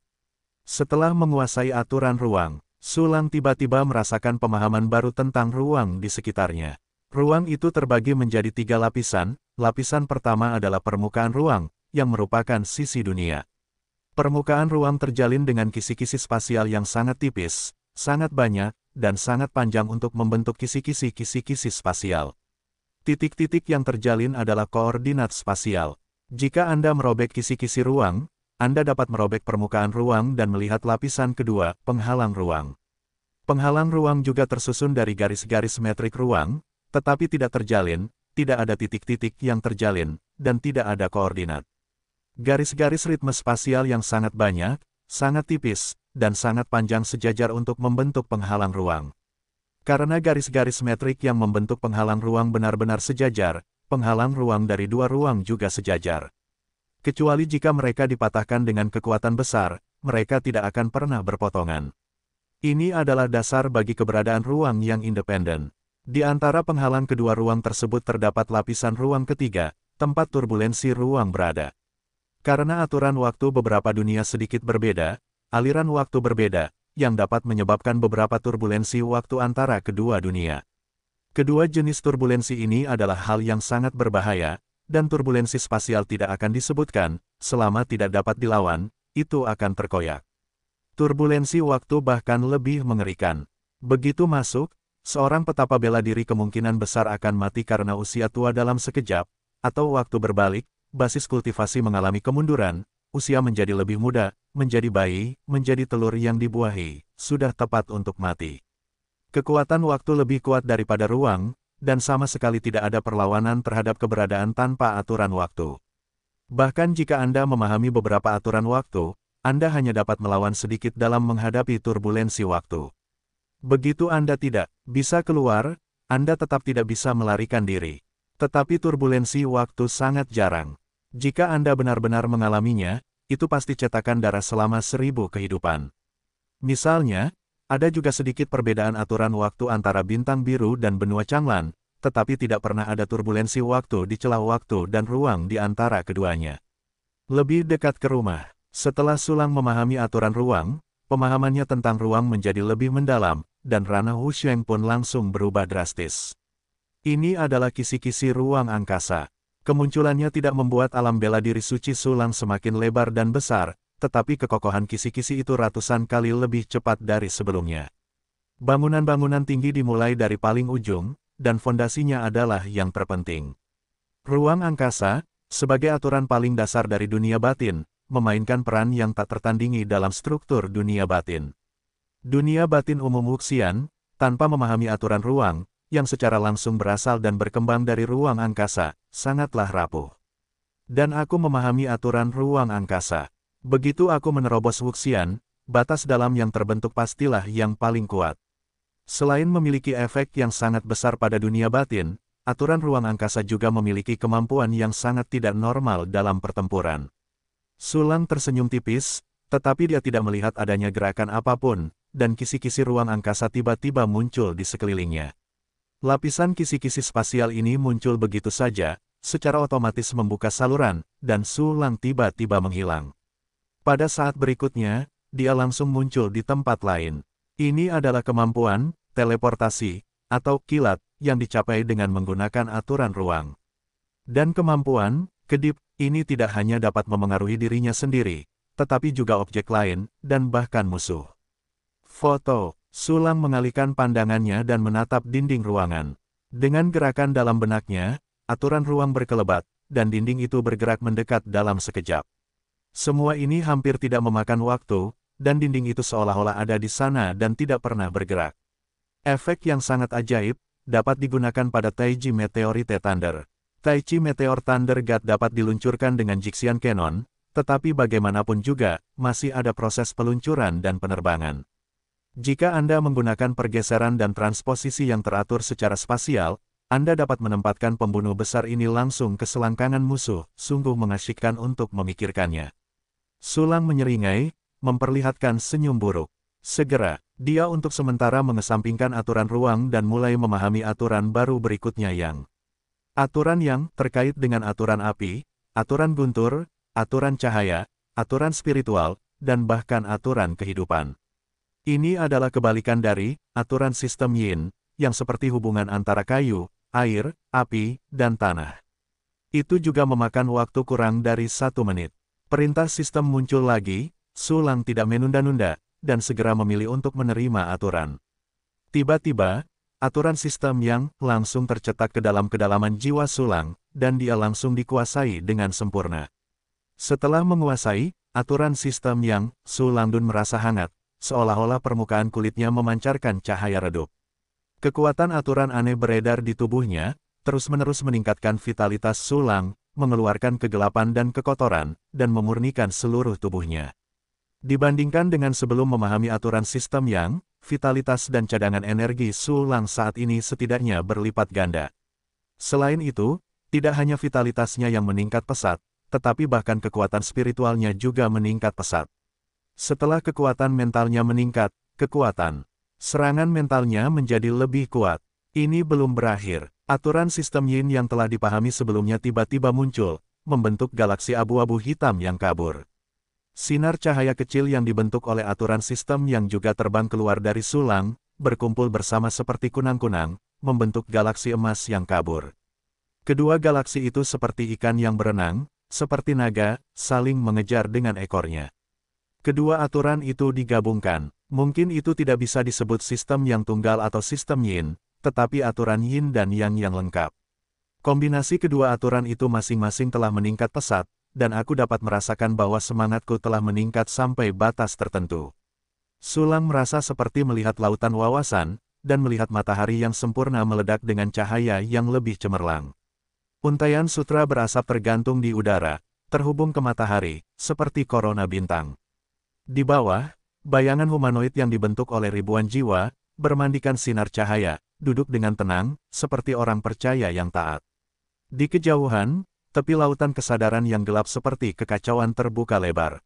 Setelah menguasai aturan ruang, Sulang tiba-tiba merasakan pemahaman baru tentang ruang di sekitarnya. Ruang itu terbagi menjadi tiga lapisan, Lapisan pertama adalah permukaan ruang, yang merupakan sisi dunia. Permukaan ruang terjalin dengan kisi-kisi spasial yang sangat tipis, sangat banyak, dan sangat panjang untuk membentuk kisi-kisi kisi-kisi spasial. Titik-titik yang terjalin adalah koordinat spasial. Jika Anda merobek kisi-kisi ruang, Anda dapat merobek permukaan ruang dan melihat lapisan kedua, penghalang ruang. Penghalang ruang juga tersusun dari garis-garis metrik ruang, tetapi tidak terjalin, tidak ada titik-titik yang terjalin, dan tidak ada koordinat. Garis-garis ritme spasial yang sangat banyak, sangat tipis, dan sangat panjang sejajar untuk membentuk penghalang ruang. Karena garis-garis metrik yang membentuk penghalang ruang benar-benar sejajar, penghalang ruang dari dua ruang juga sejajar. Kecuali jika mereka dipatahkan dengan kekuatan besar, mereka tidak akan pernah berpotongan. Ini adalah dasar bagi keberadaan ruang yang independen. Di antara penghalang kedua ruang tersebut terdapat lapisan ruang ketiga, tempat turbulensi ruang berada. Karena aturan waktu beberapa dunia sedikit berbeda, aliran waktu berbeda, yang dapat menyebabkan beberapa turbulensi waktu antara kedua dunia. Kedua jenis turbulensi ini adalah hal yang sangat berbahaya, dan turbulensi spasial tidak akan disebutkan, selama tidak dapat dilawan, itu akan terkoyak. Turbulensi waktu bahkan lebih mengerikan. Begitu masuk, Seorang petapa bela diri kemungkinan besar akan mati karena usia tua dalam sekejap, atau waktu berbalik, basis kultivasi mengalami kemunduran, usia menjadi lebih muda, menjadi bayi, menjadi telur yang dibuahi, sudah tepat untuk mati. Kekuatan waktu lebih kuat daripada ruang, dan sama sekali tidak ada perlawanan terhadap keberadaan tanpa aturan waktu. Bahkan jika Anda memahami beberapa aturan waktu, Anda hanya dapat melawan sedikit dalam menghadapi turbulensi waktu. Begitu Anda tidak bisa keluar, Anda tetap tidak bisa melarikan diri. Tetapi turbulensi waktu sangat jarang. Jika Anda benar-benar mengalaminya, itu pasti cetakan darah selama seribu kehidupan. Misalnya, ada juga sedikit perbedaan aturan waktu antara bintang biru dan benua Changlan, tetapi tidak pernah ada turbulensi waktu di celah waktu dan ruang di antara keduanya. Lebih dekat ke rumah, setelah Sulang memahami aturan ruang, pemahamannya tentang ruang menjadi lebih mendalam, dan Rana Sheng pun langsung berubah drastis. Ini adalah kisi-kisi ruang angkasa. Kemunculannya tidak membuat alam bela diri suci sulang semakin lebar dan besar, tetapi kekokohan kisi-kisi itu ratusan kali lebih cepat dari sebelumnya. Bangunan-bangunan tinggi dimulai dari paling ujung, dan fondasinya adalah yang terpenting. Ruang angkasa, sebagai aturan paling dasar dari dunia batin, memainkan peran yang tak tertandingi dalam struktur dunia batin. Dunia batin umum Wuxian, tanpa memahami aturan ruang, yang secara langsung berasal dan berkembang dari ruang angkasa, sangatlah rapuh. Dan aku memahami aturan ruang angkasa. Begitu aku menerobos Wuxian, batas dalam yang terbentuk pastilah yang paling kuat. Selain memiliki efek yang sangat besar pada dunia batin, aturan ruang angkasa juga memiliki kemampuan yang sangat tidak normal dalam pertempuran. Sulang tersenyum tipis, tetapi dia tidak melihat adanya gerakan apapun, dan kisi-kisi ruang angkasa tiba-tiba muncul di sekelilingnya. Lapisan kisi-kisi spasial ini muncul begitu saja, secara otomatis membuka saluran, dan Su Lang tiba-tiba menghilang. Pada saat berikutnya, dia langsung muncul di tempat lain. Ini adalah kemampuan, teleportasi, atau kilat, yang dicapai dengan menggunakan aturan ruang. Dan kemampuan, kedip, ini tidak hanya dapat memengaruhi dirinya sendiri, tetapi juga objek lain, dan bahkan musuh. Foto, Sulang mengalihkan pandangannya dan menatap dinding ruangan. Dengan gerakan dalam benaknya, aturan ruang berkelebat, dan dinding itu bergerak mendekat dalam sekejap. Semua ini hampir tidak memakan waktu, dan dinding itu seolah-olah ada di sana dan tidak pernah bergerak. Efek yang sangat ajaib, dapat digunakan pada Taiji Meteorite Thunder. Taiji Meteor Thunder God dapat diluncurkan dengan Jixian Cannon, tetapi bagaimanapun juga, masih ada proses peluncuran dan penerbangan. Jika Anda menggunakan pergeseran dan transposisi yang teratur secara spasial, Anda dapat menempatkan pembunuh besar ini langsung ke selangkangan musuh, sungguh mengasyikkan untuk memikirkannya. Sulang menyeringai, memperlihatkan senyum buruk. Segera, dia untuk sementara mengesampingkan aturan ruang dan mulai memahami aturan baru berikutnya yang Aturan yang terkait dengan aturan api, aturan guntur, aturan cahaya, aturan spiritual, dan bahkan aturan kehidupan. Ini adalah kebalikan dari aturan sistem yin, yang seperti hubungan antara kayu, air, api, dan tanah. Itu juga memakan waktu kurang dari satu menit. Perintah sistem muncul lagi, Sulang tidak menunda-nunda, dan segera memilih untuk menerima aturan. Tiba-tiba, aturan sistem yang langsung tercetak ke dalam kedalaman jiwa Sulang, dan dia langsung dikuasai dengan sempurna. Setelah menguasai, aturan sistem yang Sulang Dun merasa hangat, seolah-olah permukaan kulitnya memancarkan cahaya redup. Kekuatan aturan aneh beredar di tubuhnya, terus-menerus meningkatkan vitalitas sulang, mengeluarkan kegelapan dan kekotoran, dan memurnikan seluruh tubuhnya. Dibandingkan dengan sebelum memahami aturan sistem yang, vitalitas dan cadangan energi sulang saat ini setidaknya berlipat ganda. Selain itu, tidak hanya vitalitasnya yang meningkat pesat, tetapi bahkan kekuatan spiritualnya juga meningkat pesat. Setelah kekuatan mentalnya meningkat, kekuatan serangan mentalnya menjadi lebih kuat. Ini belum berakhir. Aturan sistem yin yang telah dipahami sebelumnya tiba-tiba muncul, membentuk galaksi abu-abu hitam yang kabur. Sinar cahaya kecil yang dibentuk oleh aturan sistem yang juga terbang keluar dari sulang, berkumpul bersama seperti kunang-kunang, membentuk galaksi emas yang kabur. Kedua galaksi itu seperti ikan yang berenang, seperti naga, saling mengejar dengan ekornya. Kedua aturan itu digabungkan, mungkin itu tidak bisa disebut sistem yang tunggal atau sistem yin, tetapi aturan yin dan yang yang lengkap. Kombinasi kedua aturan itu masing-masing telah meningkat pesat, dan aku dapat merasakan bahwa semangatku telah meningkat sampai batas tertentu. Sulang merasa seperti melihat lautan wawasan, dan melihat matahari yang sempurna meledak dengan cahaya yang lebih cemerlang. Untaian sutra berasap tergantung di udara, terhubung ke matahari, seperti korona bintang. Di bawah, bayangan humanoid yang dibentuk oleh ribuan jiwa, bermandikan sinar cahaya, duduk dengan tenang, seperti orang percaya yang taat. Di kejauhan, tepi lautan kesadaran yang gelap seperti kekacauan terbuka lebar.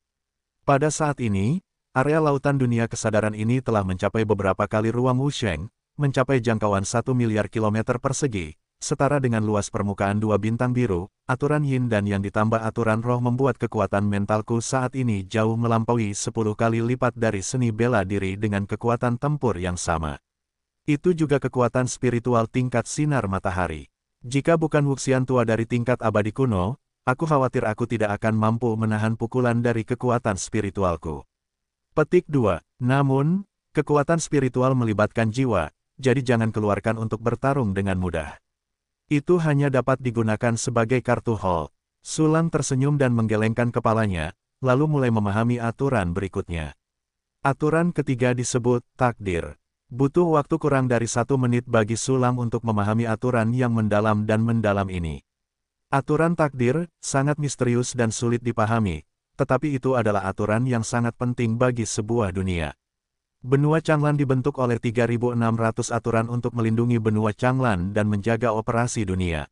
Pada saat ini, area lautan dunia kesadaran ini telah mencapai beberapa kali ruang Wusheng, mencapai jangkauan 1 miliar kilometer persegi, setara dengan luas permukaan dua bintang biru, aturan yin dan yang ditambah aturan roh membuat kekuatan mentalku saat ini jauh melampaui sepuluh kali lipat dari seni bela diri dengan kekuatan tempur yang sama. Itu juga kekuatan spiritual tingkat sinar matahari. Jika bukan Wuxian tua dari tingkat abadi kuno, aku khawatir aku tidak akan mampu menahan pukulan dari kekuatan spiritualku. Petik 2. Namun, kekuatan spiritual melibatkan jiwa, jadi jangan keluarkan untuk bertarung dengan mudah. Itu hanya dapat digunakan sebagai kartu hall. Sulang tersenyum dan menggelengkan kepalanya, lalu mulai memahami aturan berikutnya. Aturan ketiga disebut takdir. Butuh waktu kurang dari satu menit bagi Sulang untuk memahami aturan yang mendalam dan mendalam ini. Aturan takdir sangat misterius dan sulit dipahami, tetapi itu adalah aturan yang sangat penting bagi sebuah dunia. Benua Changlan dibentuk oleh 3.600 aturan untuk melindungi benua Changlan dan menjaga operasi dunia.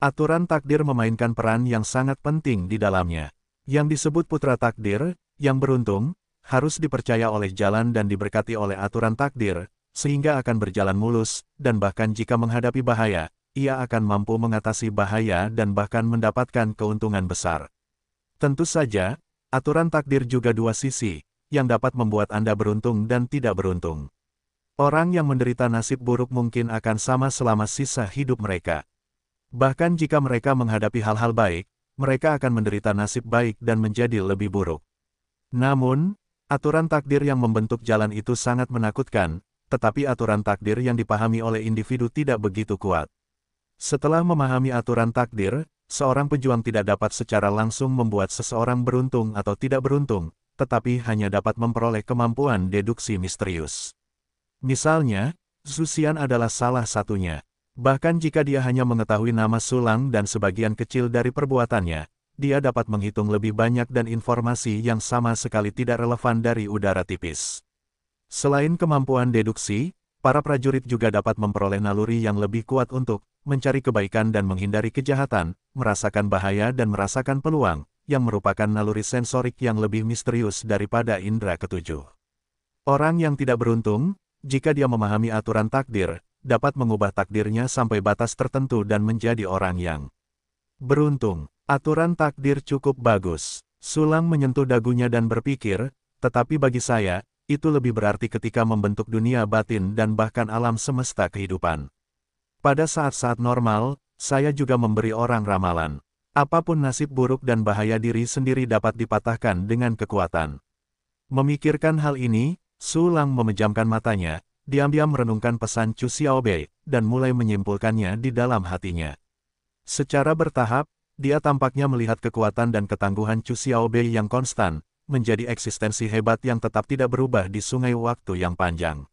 Aturan takdir memainkan peran yang sangat penting di dalamnya. Yang disebut putra takdir, yang beruntung, harus dipercaya oleh jalan dan diberkati oleh aturan takdir, sehingga akan berjalan mulus, dan bahkan jika menghadapi bahaya, ia akan mampu mengatasi bahaya dan bahkan mendapatkan keuntungan besar. Tentu saja, aturan takdir juga dua sisi, yang dapat membuat Anda beruntung dan tidak beruntung. Orang yang menderita nasib buruk mungkin akan sama selama sisa hidup mereka. Bahkan jika mereka menghadapi hal-hal baik, mereka akan menderita nasib baik dan menjadi lebih buruk. Namun, aturan takdir yang membentuk jalan itu sangat menakutkan, tetapi aturan takdir yang dipahami oleh individu tidak begitu kuat. Setelah memahami aturan takdir, seorang pejuang tidak dapat secara langsung membuat seseorang beruntung atau tidak beruntung, tetapi hanya dapat memperoleh kemampuan deduksi misterius. Misalnya, Zusian adalah salah satunya. Bahkan jika dia hanya mengetahui nama Sulang dan sebagian kecil dari perbuatannya, dia dapat menghitung lebih banyak dan informasi yang sama sekali tidak relevan dari udara tipis. Selain kemampuan deduksi, para prajurit juga dapat memperoleh naluri yang lebih kuat untuk mencari kebaikan dan menghindari kejahatan, merasakan bahaya dan merasakan peluang, yang merupakan naluri sensorik yang lebih misterius daripada indera ketujuh. Orang yang tidak beruntung, jika dia memahami aturan takdir, dapat mengubah takdirnya sampai batas tertentu dan menjadi orang yang beruntung. Aturan takdir cukup bagus. Sulang menyentuh dagunya dan berpikir, tetapi bagi saya, itu lebih berarti ketika membentuk dunia batin dan bahkan alam semesta kehidupan. Pada saat-saat normal, saya juga memberi orang ramalan. Apapun nasib buruk dan bahaya diri sendiri dapat dipatahkan dengan kekuatan. Memikirkan hal ini, Su Lang memejamkan matanya, diam-diam merenungkan pesan Chu Xiaobei, dan mulai menyimpulkannya di dalam hatinya. Secara bertahap, dia tampaknya melihat kekuatan dan ketangguhan Chu Xiaobei yang konstan, menjadi eksistensi hebat yang tetap tidak berubah di sungai waktu yang panjang.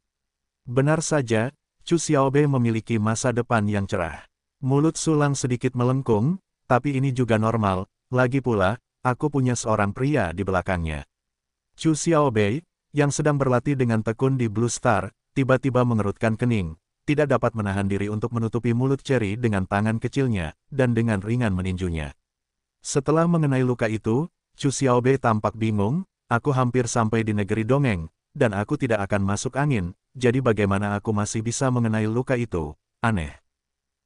Benar saja, Chu Xiaobei memiliki masa depan yang cerah. Mulut Sulang sedikit melengkung, tapi ini juga normal, lagi pula, aku punya seorang pria di belakangnya. Chu Xiaobei, yang sedang berlatih dengan tekun di Blue Star, tiba-tiba mengerutkan kening, tidak dapat menahan diri untuk menutupi mulut Cherry dengan tangan kecilnya, dan dengan ringan meninjunya. Setelah mengenai luka itu, Chu Xiaobei tampak bingung, aku hampir sampai di negeri dongeng, dan aku tidak akan masuk angin, jadi bagaimana aku masih bisa mengenai luka itu, aneh.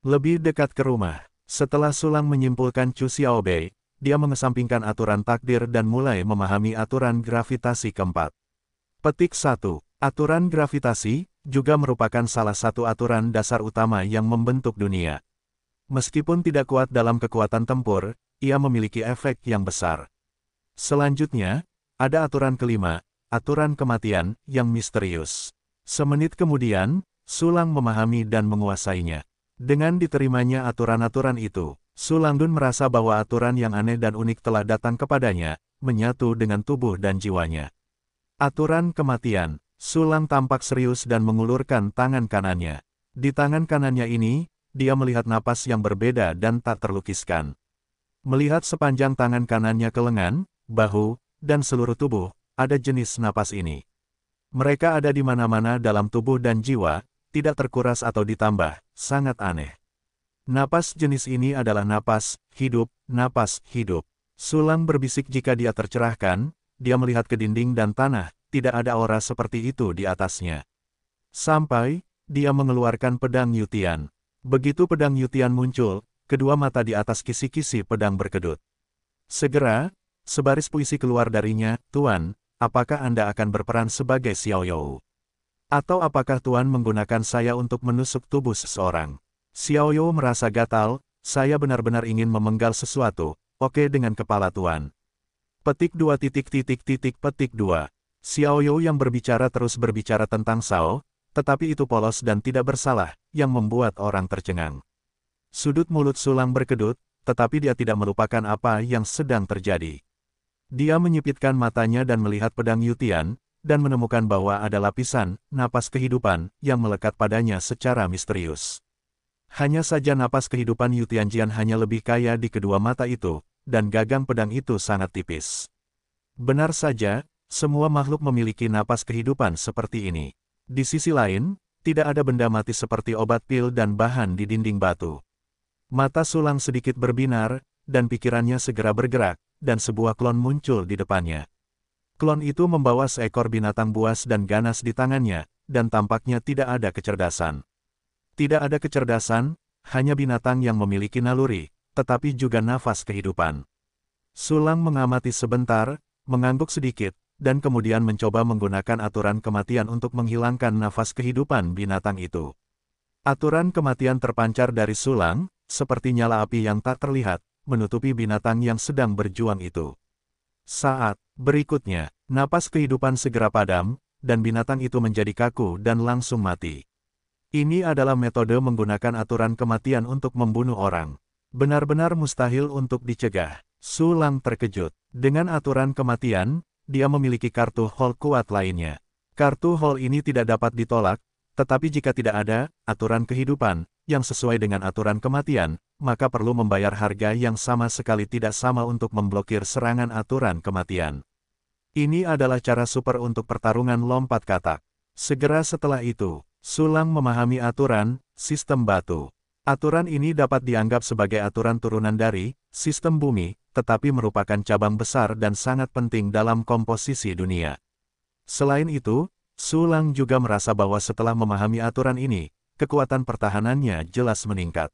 Lebih dekat ke rumah. Setelah Sulang menyimpulkan Chu Xiaobei, dia mengesampingkan aturan takdir dan mulai memahami aturan gravitasi keempat. Petik 1. Aturan gravitasi juga merupakan salah satu aturan dasar utama yang membentuk dunia. Meskipun tidak kuat dalam kekuatan tempur, ia memiliki efek yang besar. Selanjutnya, ada aturan kelima, aturan kematian, yang misterius. Semenit kemudian, Sulang memahami dan menguasainya. Dengan diterimanya aturan-aturan itu, Sulandun merasa bahwa aturan yang aneh dan unik telah datang kepadanya, menyatu dengan tubuh dan jiwanya. Aturan kematian, Sulang tampak serius dan mengulurkan tangan kanannya. Di tangan kanannya ini, dia melihat napas yang berbeda dan tak terlukiskan. Melihat sepanjang tangan kanannya ke lengan, bahu, dan seluruh tubuh, ada jenis napas ini. Mereka ada di mana-mana dalam tubuh dan jiwa, tidak terkuras atau ditambah, sangat aneh. Napas jenis ini adalah napas, hidup, napas, hidup. Sulang berbisik jika dia tercerahkan, dia melihat ke dinding dan tanah, tidak ada aura seperti itu di atasnya. Sampai, dia mengeluarkan pedang Yutian. Begitu pedang Yutian muncul, kedua mata di atas kisi-kisi pedang berkedut. Segera, sebaris puisi keluar darinya, Tuan, apakah Anda akan berperan sebagai Xiaoyou? Atau apakah Tuhan menggunakan saya untuk menusuk tubuh seseorang? Xiao Yu merasa gatal, saya benar-benar ingin memenggal sesuatu, oke okay dengan kepala Tuhan. Petik dua titik titik titik petik dua. Xiao Yu yang berbicara terus berbicara tentang Sao, tetapi itu polos dan tidak bersalah, yang membuat orang tercengang. Sudut mulut sulang berkedut, tetapi dia tidak melupakan apa yang sedang terjadi. Dia menyipitkan matanya dan melihat pedang Yutian, dan menemukan bahwa ada lapisan, napas kehidupan, yang melekat padanya secara misterius. Hanya saja napas kehidupan Yu Tianjian hanya lebih kaya di kedua mata itu, dan gagang pedang itu sangat tipis. Benar saja, semua makhluk memiliki napas kehidupan seperti ini. Di sisi lain, tidak ada benda mati seperti obat pil dan bahan di dinding batu. Mata sulang sedikit berbinar, dan pikirannya segera bergerak, dan sebuah klon muncul di depannya. Klon itu membawa seekor binatang buas dan ganas di tangannya, dan tampaknya tidak ada kecerdasan. Tidak ada kecerdasan, hanya binatang yang memiliki naluri, tetapi juga nafas kehidupan. Sulang mengamati sebentar, mengangguk sedikit, dan kemudian mencoba menggunakan aturan kematian untuk menghilangkan nafas kehidupan binatang itu. Aturan kematian terpancar dari sulang, seperti nyala api yang tak terlihat, menutupi binatang yang sedang berjuang itu. Saat berikutnya, napas kehidupan segera padam, dan binatang itu menjadi kaku dan langsung mati. Ini adalah metode menggunakan aturan kematian untuk membunuh orang. Benar-benar mustahil untuk dicegah. Sulang terkejut. Dengan aturan kematian, dia memiliki kartu hall kuat lainnya. Kartu hall ini tidak dapat ditolak, tetapi jika tidak ada aturan kehidupan yang sesuai dengan aturan kematian, maka perlu membayar harga yang sama sekali tidak sama untuk memblokir serangan aturan kematian. Ini adalah cara super untuk pertarungan lompat katak. Segera setelah itu, Sulang memahami aturan, sistem batu. Aturan ini dapat dianggap sebagai aturan turunan dari sistem bumi, tetapi merupakan cabang besar dan sangat penting dalam komposisi dunia. Selain itu, Sulang juga merasa bahwa setelah memahami aturan ini, kekuatan pertahanannya jelas meningkat.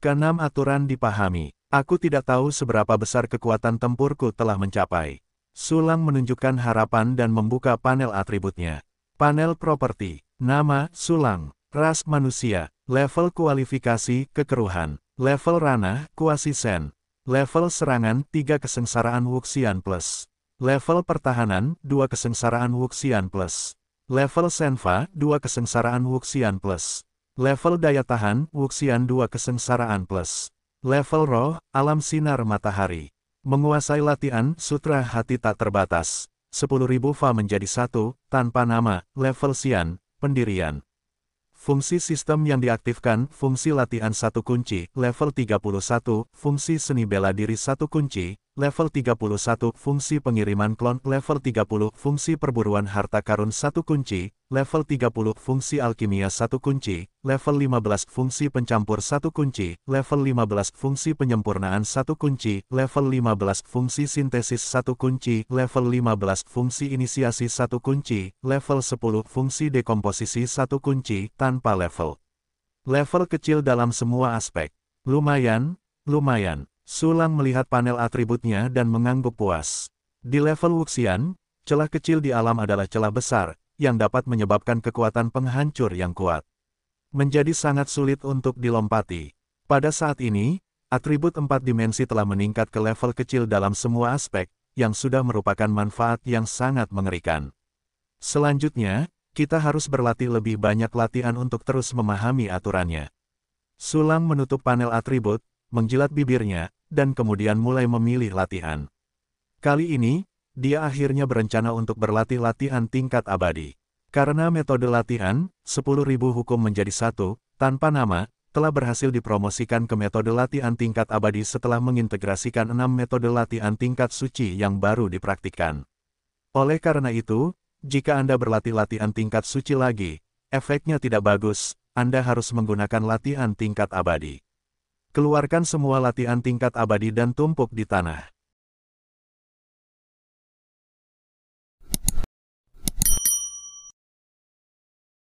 Keenam aturan dipahami. Aku tidak tahu seberapa besar kekuatan tempurku telah mencapai. Sulang menunjukkan harapan dan membuka panel atributnya. Panel properti, nama, sulang, ras manusia, level kualifikasi, kekeruhan, level ranah, kuasi sen, level serangan, tiga kesengsaraan wuxian plus, level pertahanan, dua kesengsaraan wuxian plus, level senfa dua kesengsaraan wuxian plus, Level daya tahan, Wuxian 2 kesengsaraan plus. Level roh, alam sinar matahari. Menguasai latihan, sutra hati tak terbatas. 10.000 fa menjadi satu, tanpa nama, level sian, pendirian. Fungsi sistem yang diaktifkan, fungsi latihan satu kunci, level 31, fungsi seni bela diri satu kunci, level 31, fungsi pengiriman klon, level 30, fungsi perburuan harta karun 1 kunci, level 30, fungsi alkimia 1 kunci, level 15, fungsi pencampur 1 kunci, level 15, fungsi penyempurnaan 1 kunci, level 15, fungsi sintesis 1 kunci, level 15, fungsi inisiasi 1 kunci, level 10, fungsi dekomposisi 1 kunci, tanpa level. Level kecil dalam semua aspek. Lumayan, lumayan. Sulang melihat panel atributnya dan mengangguk puas. Di level Wuxian, celah kecil di alam adalah celah besar, yang dapat menyebabkan kekuatan penghancur yang kuat. Menjadi sangat sulit untuk dilompati. Pada saat ini, atribut empat dimensi telah meningkat ke level kecil dalam semua aspek, yang sudah merupakan manfaat yang sangat mengerikan. Selanjutnya, kita harus berlatih lebih banyak latihan untuk terus memahami aturannya. Sulang menutup panel atribut, menjilat bibirnya, dan kemudian mulai memilih latihan. Kali ini, dia akhirnya berencana untuk berlatih latihan tingkat abadi. Karena metode latihan, 10.000 hukum menjadi satu, tanpa nama, telah berhasil dipromosikan ke metode latihan tingkat abadi setelah mengintegrasikan enam metode latihan tingkat suci yang baru dipraktikkan. Oleh karena itu, jika Anda berlatih latihan tingkat suci lagi, efeknya tidak bagus, Anda harus menggunakan latihan tingkat abadi. Keluarkan semua latihan tingkat abadi dan tumpuk di tanah.